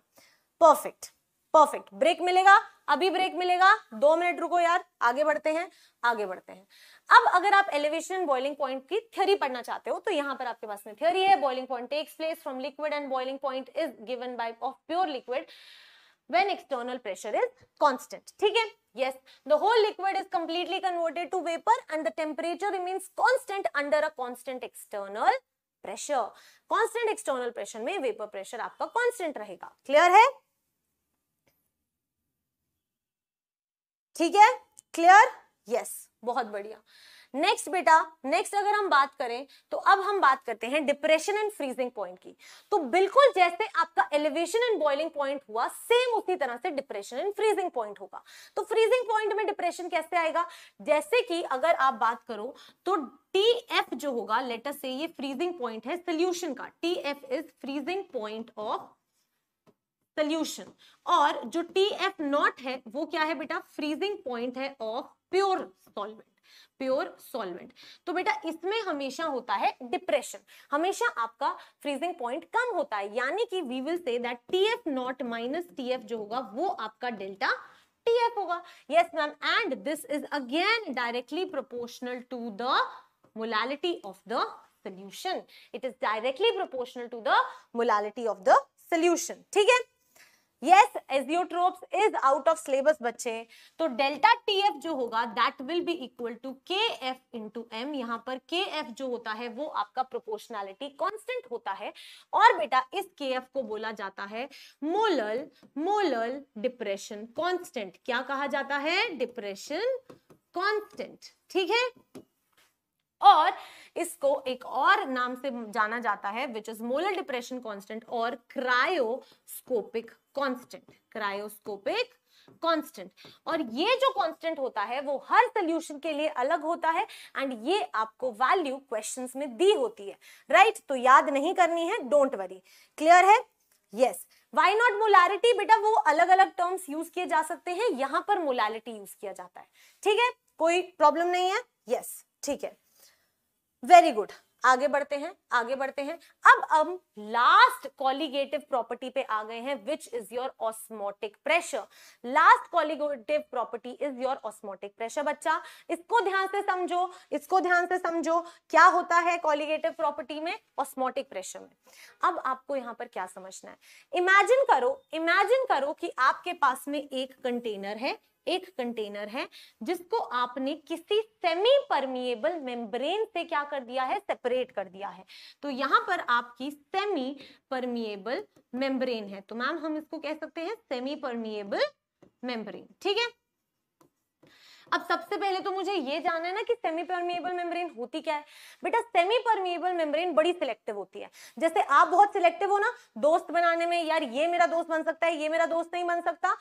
perfect perfect break मिलेगा अभी ब्रेक मिलेगा दो मिनट रुको यार आगे बढ़ते हैं आगे बढ़ते हैं अब अगर आप एलिवेशन बॉइलिंग पॉइंट की थ्योरी पढ़ना चाहते हो तो यहां पर आपके पास में थ्योरी है boiling point takes place from liquid and boiling point is given by of pure liquid when external pressure is constant ठीक है yes the whole liquid is completely converted to vapour and the temperature remains constant under a constant external pressure constant external pressure में vapour pressure आपका constant रहेगा clear है ठीक है clear yes बहुत बढ़िया नेक्स्ट बेटा नेक्स्ट अगर हम बात करें तो अब हम बात करते हैं डिप्रेशन एंड फ्रीजिंग पॉइंट की तो बिल्कुल जैसे आपका एलिवेशन एंड बॉइलिंग पॉइंट हुआ सेम उसी तरह से डिप्रेशन एंड फ्रीजिंग पॉइंट होगा तो फ्रीजिंग पॉइंट में डिप्रेशन कैसे आएगा जैसे कि अगर आप बात करो तो टी एफ जो होगा लेटर से ये फ्रीजिंग पॉइंट है सोल्यूशन का T F is freezing point of solution और जो टी एफ नॉट है वो क्या है बेटा फ्रीजिंग पॉइंट है of pure solvent pure solvent तो बेटा इसमें हमेशा होता है डिप्रेशन हमेशा आपका फ्रीजिंग पॉइंट कम होता है यानी कि we will say that T F not minus T F जो होगा वो आपका डेल्टा टी एफ होगा yes ma'am and this is again directly proportional to the molality of the solution it is directly proportional to the molality of the solution ठीक है yes azeotropes is out of syllabus बच्चे तो delta T F जो होगा that will be equal to K F into M यहाँ पर के F जो होता है वो आपका प्रोपोर्शनैलिटी कॉन्स्टेंट होता है और बेटा इस के एफ को बोला जाता है मोलल मोलल डिप्रेशन कॉन्स्टेंट क्या कहा जाता है डिप्रेशन कॉन्स्टेंट ठीक है और इसको एक और नाम से जाना जाता है which is molar depression constant और क्रायोस्कोपिक कांस्टेंट क्रायोस्कोपिक कांस्टेंट और ये जो कांस्टेंट होता है वो हर सोल्यूशन के लिए अलग होता है एंड ये आपको वैल्यू क्वेश्चंस में दी होती है राइट right? तो याद नहीं करनी है डोंट वरी क्लियर है यस वाई नॉट मोलैरिटी बेटा वो अलग अलग टर्म्स यूज किए जा सकते हैं यहां पर मोलैरिटी यूज किया जाता है ठीक है कोई प्रॉब्लम नहीं है यस yes, ठीक है वेरी गुड आगे बढ़ते हैं आगे बढ़ते हैं अब हम लास्ट कॉलिगेटिव प्रॉपर्टी पे आ गए हैं which is your osmotic pressure last colligative property is your osmotic pressure बच्चा इसको ध्यान से समझो इसको ध्यान से समझो क्या होता है कॉलिगेटिव प्रॉपर्टी में ऑस्मोटिक प्रेशर में अब आपको यहां पर क्या समझना है इमेजिन करो इमेजिन करो कि आपके पास में एक कंटेनर है एक कंटेनर है जिसको आपने किसी सेमी परमिएबल मेम्ब्रेन से क्या कर दिया है सेपरेट कर दिया है तो यहाँ पर आपकी सेमी परमिएबल मेम्ब्रेन है तो मैम हम इसको कह सकते हैं सेमी परमिएबल मेम्ब्रेन ठीक है अब सबसे पहले तो मुझे ये जानना है ना कि सेमी परमिएबल मेम्ब्रेन होती क्या है बेटा सेमी परमिएबल मेम्ब्रेन बड़ी सिलेक्टिव होती है जैसे आप बहुत सिलेक्टिव हो ना दोस्त बनाने में यार ये मेरा दोस्त बन सकता है ये मेरा दोस्त नहीं बन सकता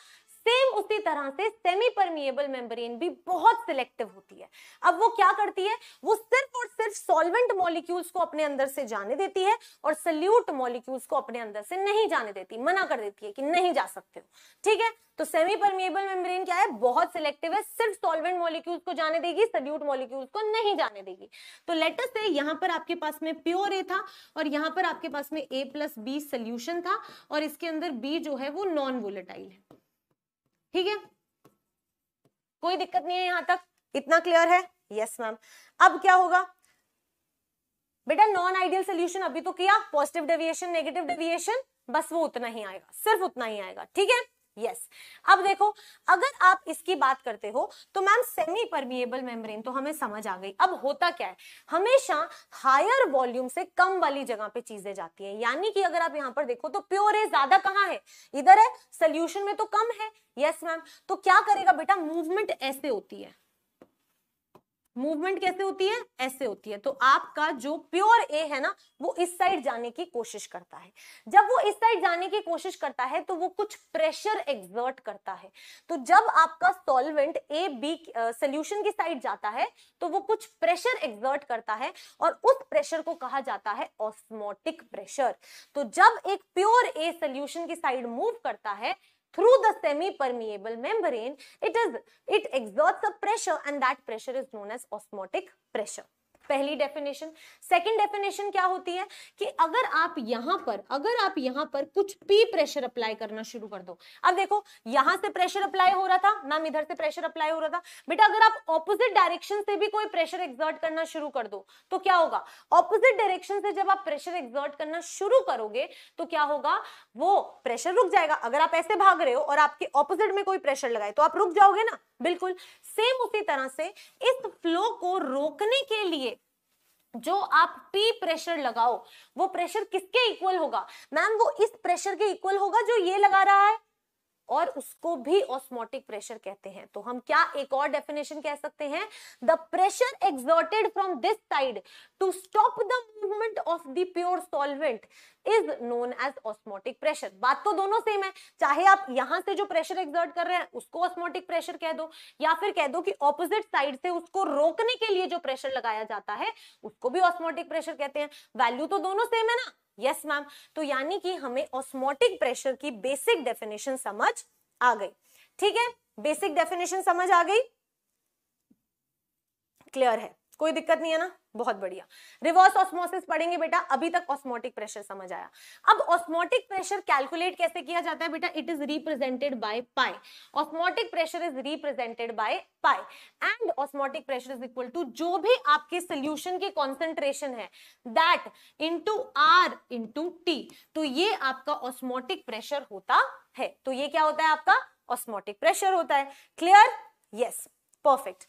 सेम उसी तरह से सेमी परमिएबल मेम्ब्रेन भी बहुत सिलेक्टिव होती है अब वो क्या करती है वो सिर्फ और सिर्फ सॉल्वेंट मॉलिक्यूल्स को अपने अंदर से जाने देती है और सल्यूट मॉलिक्यूल्स को अपने अंदर से नहीं जाने देती मना कर देती है कि नहीं जा सकते हो ठीक है तो सेमी परमिएबल मेम्ब्रेन क्या है बहुत सिलेक्टिव है सिर्फ सॉल्वेंट मॉलिक्यूल्स को जाने देगी सल्यूट मॉलिक्यूल्स को नहीं जाने देगी तो लेटेस्ट है यहाँ पर आपके पास में प्योर ए था और यहाँ पर आपके पास में ए प्लस बी सोल्यूशन था और इसके अंदर बी जो है वो नॉन वोलेटाइल है ठीक है कोई दिक्कत नहीं है यहां तक इतना क्लियर है यस मैम अब क्या होगा बेटा नॉन आइडियल सोल्यूशन अभी तो किया पॉजिटिव डेविएशन नेगेटिव डेविएशन बस वो उतना ही आएगा सिर्फ उतना ही आएगा ठीक है यस yes. अब देखो अगर आप इसकी बात करते हो तो मैम सेमी परमिएबल मेम्ब्रेन तो हमें समझ आ गई अब होता क्या है हमेशा हायर वॉल्यूम से कम वाली जगह पे चीजें जाती है यानी कि अगर आप यहाँ पर देखो तो प्योर है ज्यादा कहाँ है इधर है सोल्यूशन में तो कम है यस yes, मैम तो क्या करेगा बेटा मूवमेंट ऐसे होती है मूवमेंट कैसे होती है ऐसे होती है तो आपका जो प्योर ए है ना वो इस साइड जाने की कोशिश करता है जब वो इस साइड जाने की कोशिश करता है तो वो कुछ प्रेशर एग्जर्ट करता है तो जब आपका सॉल्वेंट ए बी सोल्यूशन की साइड जाता है तो वो कुछ प्रेशर एग्जर्ट करता है और उस प्रेशर को कहा जाता है ऑस्मोटिक प्रेशर तो जब एक प्योर ए सोल्यूशन की साइड मूव करता है through the semi-permeable membrane, it, is, it exerts a pressure and that pressure is known as osmotic pressure. पहली डेफिनेशन सेकंड डेफिनेशन क्या होती है कि अगर आप यहां पर अगर आप यहां पर कुछ पी प्रेशर अप्लाई करना शुरू कर दो अब देखो यहां से प्रेशर अप्लाई हो रहा था मैम इधर से प्रेशर अप्लाई हो रहा था बेटा अगर आप ऑपोजिट डायरेक्शन से भी कोई प्रेशर एग्जर्ट करना शुरू कर दो तो क्या होगा ऑपोजिट डायरेक्शन से जब आप प्रेशर एग्जर्ट करना शुरू करोगे तो क्या होगा वो प्रेशर रुक जाएगा अगर आप ऐसे भाग रहे हो और आपके ऑपोजिट में कोई प्रेशर लगाए तो आप रुक जाओगे ना बिल्कुल सेम उसी तरह से इस फ्लो को रोकने के लिए जो आप पी प्रेशर लगाओ वो प्रेशर किसके इक्वल होगा मैम वो इस प्रेशर के इक्वल होगा जो ये लगा रहा है और उसको भी ऑस्मोटिक प्रेशर कहते हैं तो हम क्या एक और डेफिनेशन कह सकते हैं the pressure exerted from this side to stop the movement of the pure solvent is known as osmotic pressure बात तो दोनों सेम है चाहे आप यहां से जो प्रेशर एक्सर्ट कर रहे हैं उसको ऑस्मोटिक प्रेशर कह दो या फिर कह दो कि ऑपोजिट साइड से उसको रोकने के लिए जो प्रेशर लगाया जाता है उसको भी ऑस्मोटिक प्रेशर कहते हैं वैल्यू तो दोनों सेम है ना यस मैम तो यानी कि हमें ऑस्मोटिक प्रेशर की बेसिक डेफिनेशन समझ आ गई ठीक है बेसिक डेफिनेशन समझ आ गई क्लियर है कोई दिक्कत नहीं है ना बहुत बढ़िया रिवर्स ऑस्मोसिस पढ़ेंगे बेटा अभी तक ऑस्मोटिक प्रेशर समझ आया अब ऑस्मोटिक प्रेशर कैलकुलेट कैसे किया जाता है बेटा it is represented by pi osmotic pressure is represented by pi and osmotic pressure is equal to जो भी आपके सॉल्यूशन की कंसंट्रेशन है that into R into T तो ये आपका ऑस्मोटिक प्रेशर होता है तो ये क्या होता है आपका ऑस्मोटिक प्रेशर होता है clear yes perfect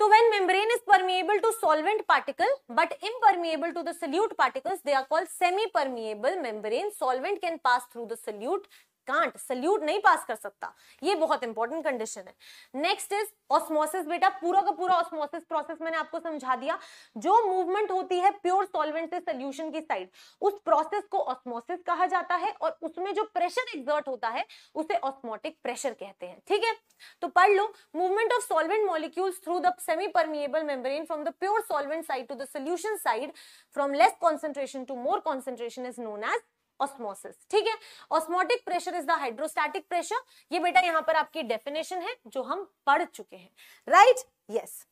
So when membrane is permeable to solvent particle but impermeable to the solute particles, they are called semi-permeable membrane. Solvent can pass through the solute can't solute नहीं pass कर सकता ये बहुत important condition है next is osmosis बेटा पूरा का पूरा ऑस्मोसिस प्रोसेस मैंने आपको समझा दिया जो मूवमेंट होती है प्योर सॉल्वेंट से सोल्यूशन की साइड उस प्रोसेस को ऑस्मोसिस कहा जाता है और उसमें जो प्रेशर एग्जर्ट होता है उसे ऑस्मोटिक प्रेशर कहते हैं ठीक है तो पढ़ लो movement of solvent molecules through the semi permeable membrane from the pure solvent side to the solution side from less concentration to more concentration is known as osmosis ठीक है osmotic pressure is the hydrostatic pressure ये बेटा यहाँ पर आपकी definition है जो हम पढ़ चुके हैं right yes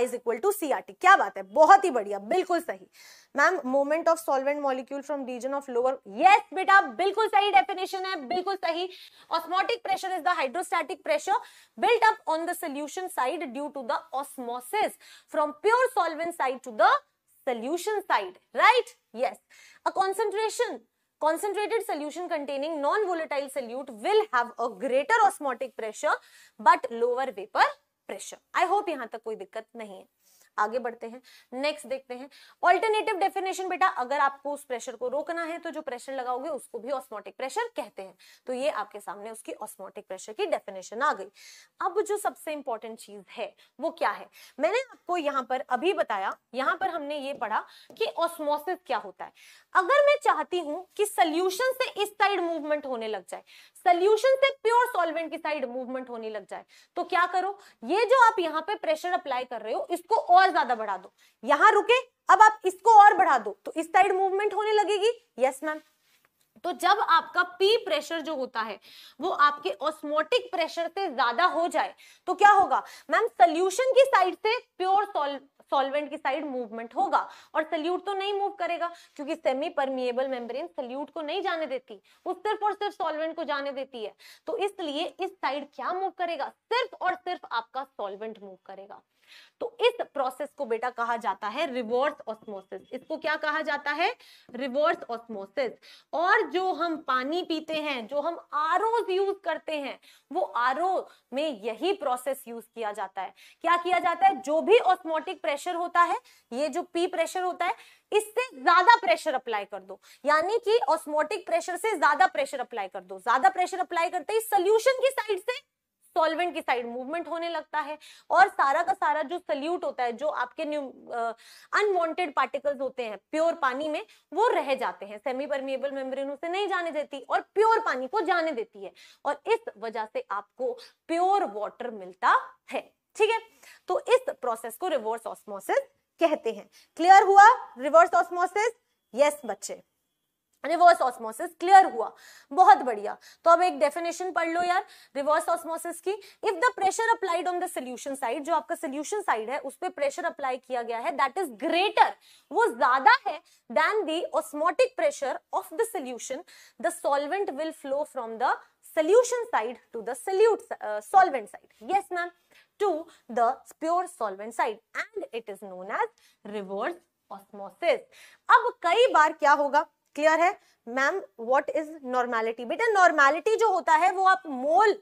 is equal to CRT क्या बात है बहुत ही बढ़िया बिल्कुल सही ma'am moment of solvent molecule from region of lower yes बेटा बिल्कुल सही डेफिनेशन है बिल्कुल सही osmotic pressure is the hydrostatic pressure built up on the solution side due to the osmosis from pure solvent side to the solution side right yes a concentration concentrated solution containing non-volatile solute will have a greater osmotic pressure but lower vapor pressure. I hope यहाँ तक कोई दिक्कत नहीं है आगे बढ़ते हैं next देखते हैं ऑल्टरनेटिव डेफिनेशन बेटा अगर आपको उस प्रेशर को रोकना है तो जो प्रेशर लगाओगे उसको भी ऑस्मोटिक प्रेशर कहते हैं तो ये आपके सामने उसकी ऑस्मोटिक प्रेशर की डेफिनेशन आ गई अब जो सबसे इंपॉर्टेंट चीज है वो क्या है मैंने आपको यहाँ पर अभी बताया यहाँ पर हमने ये पढ़ा कि ऑस्मोसिस क्या होता है अगर मैं चाहती हूँ कि सोल्यूशन से इस साइड मूवमेंट होने लग जाए सोल्यूशन से प्योर सॉल्वेंट की साइड मूवमेंट होने लग जाए तो क्या करो ये जो आप यहाँ पे प्रेशर अप्लाई कर रहे हो इसको और ज्यादा बढ़ा दो यहाँ रुके अब आप इसको और बढ़ा दो तो इस साइड मूवमेंट होने लगेगी यस मैम तो जब आपका पी प्रेशर जो होता है वो आपके ऑस्मोटिक प्रेशर से ज्यादा हो जाए तो क्या होगा मैम सोल्यूशन की साइड से प्योर सॉल्व सॉल्वेंट की साइड मूवमेंट होगा और सल्यूट तो नहीं मूव करेगा क्योंकि सेमी परमिएबल मेम्ब्रेन सल्यूट को नहीं जाने देती वो सिर्फ और सिर्फ सॉल्वेंट को जाने देती है तो इसलिए इस साइड क्या मूव करेगा सिर्फ और सिर्फ आपका सॉल्वेंट मूव करेगा तो इस प्रोसेस को बेटा कहा जाता है रिवर्स ऑस्मोसिस इसको क्या कहा जाता है रिवर्स ऑस्मोसिस और जो हम पानी पीते हैं जो हम आर यूज करते हैं वो आर में यही प्रोसेस यूज किया जाता है क्या किया जाता है जो भी ऑस्मोटिक प्रेशर होता है ये जो पी प्रेशर होता है इससे ज्यादा प्रेशर अप्लाई कर दो यानी कि ऑस्मोटिक प्रेशर से ज्यादा प्रेशर अप्लाई कर दो ज्यादा प्रेशर अप्लाई करते ही सोल्यूशन की साइड से सॉल्वेंट की साइड मूवमेंट होने लगता है और सारा का सारा जो सल्यूट होता है जो आपके अनवांटेड पार्टिकल्स होते हैं प्योर पानी में वो रह जाते हैं सेमी परमिएबल मेम्ब्रेन उसे नहीं जाने देती और प्योर पानी को जाने देती है और इस वजह से आपको प्योर वाटर मिलता है ठीक है तो इस प्रोसेस को रिवर्स ऑस्मोसिस कहते हैं क्लियर हुआ रिवर्स ऑस्मोसिस यस बच्चे रिवर्स ऑस्मोसिस क्लियर हुआ बहुत बढ़िया तो अब एक डेफिनेशन पढ़ लो यार रिवर्स ऑस्मोसिस की if the pressure applied on the solution side जो आपका सोल्यूशन साइड है उस पर प्रेशर अप्लाई किया गया है दैट इज ग्रेटर वो ज्यादा है than the osmotic pressure of the solution the solvent will flow from the solution side to the solute, solvent side yes ma'am to the pure solvent side and it is known as reverse osmosis अब कई बार क्या होगा clear है ma'am what is normality बेटा normality जो होता है वो आप मोल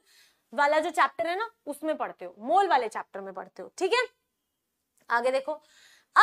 वाला जो चैप्टर है ना उसमें पढ़ते हो मोल वाले चैप्टर में पढ़ते हो ठीक है आगे देखो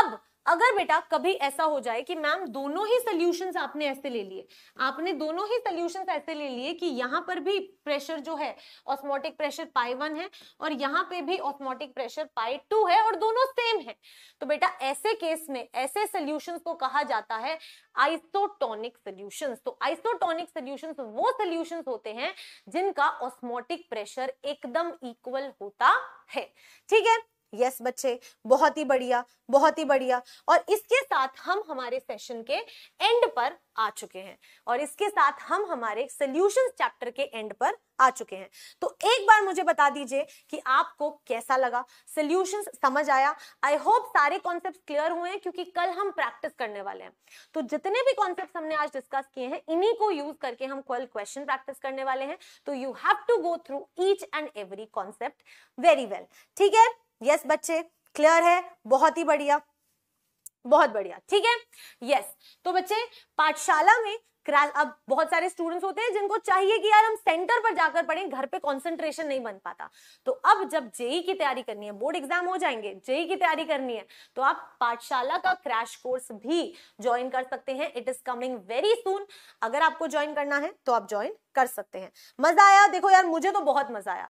अब अगर बेटा कभी ऐसा हो जाए कि मैम दोनों ही सोल्यूशन आपने ऐसे ले लिए आपने दोनों ही सोल्यूशन ऐसे ले लिए कि यहाँ पर भी प्रेशर जो है ऑस्मोटिक प्रेशर पाई वन है और यहाँ पे भी ऑस्मोटिक प्रेशर पाई टू है और दोनों सेम है तो बेटा ऐसे केस में ऐसे सोल्यूशन को कहा जाता है आइसोटोनिक सोल्यूशन तो आइसोटोनिक सोल्यूशन वो सोल्यूशन होते हैं जिनका ऑस्मोटिक प्रेशर एकदम इक्वल होता है ठीक है यस बच्चे बहुत ही बढ़िया बहुत ही बढ़िया और इसके साथ हम हमारे सेशन के एंड पर आ चुके हैं और इसके साथ हम हमारे सोल्यूशन चैप्टर के एंड पर आ चुके हैं तो एक बार मुझे बता दीजिए कि आपको कैसा लगा सोल्यूशन समझ आया आई होप सारे कॉन्सेप्ट क्लियर हुए हैं क्योंकि कल हम प्रैक्टिस करने वाले हैं तो जितने भी कॉन्सेप्ट हमने आज डिस्कस किए हैं इन्हीं को यूज करके हम कल क्वेश्चन प्रैक्टिस करने वाले हैं तो you have to go through each and every concept very well ठीक है यस बच्चे क्लियर है बहुत ही बढ़िया बहुत बढ़िया ठीक है यस तो बच्चे पाठशाला में अब बहुत सारे स्टूडेंट्स होते हैं जिनको चाहिए कि यार हम सेंटर पर जाकर पढ़ें घर पे कंसंट्रेशन नहीं बन पाता तो अब जब जेई e की तैयारी करनी है बोर्ड एग्जाम हो जाएंगे जेई e की तैयारी करनी है तो आप पाठशाला का क्रैश कोर्स भी ज्वाइन कर सकते हैं it is coming very soon अगर आपको ज्वाइन करना है तो आप ज्वाइन कर सकते हैं मजा आया देखो यार मुझे तो बहुत मजा आया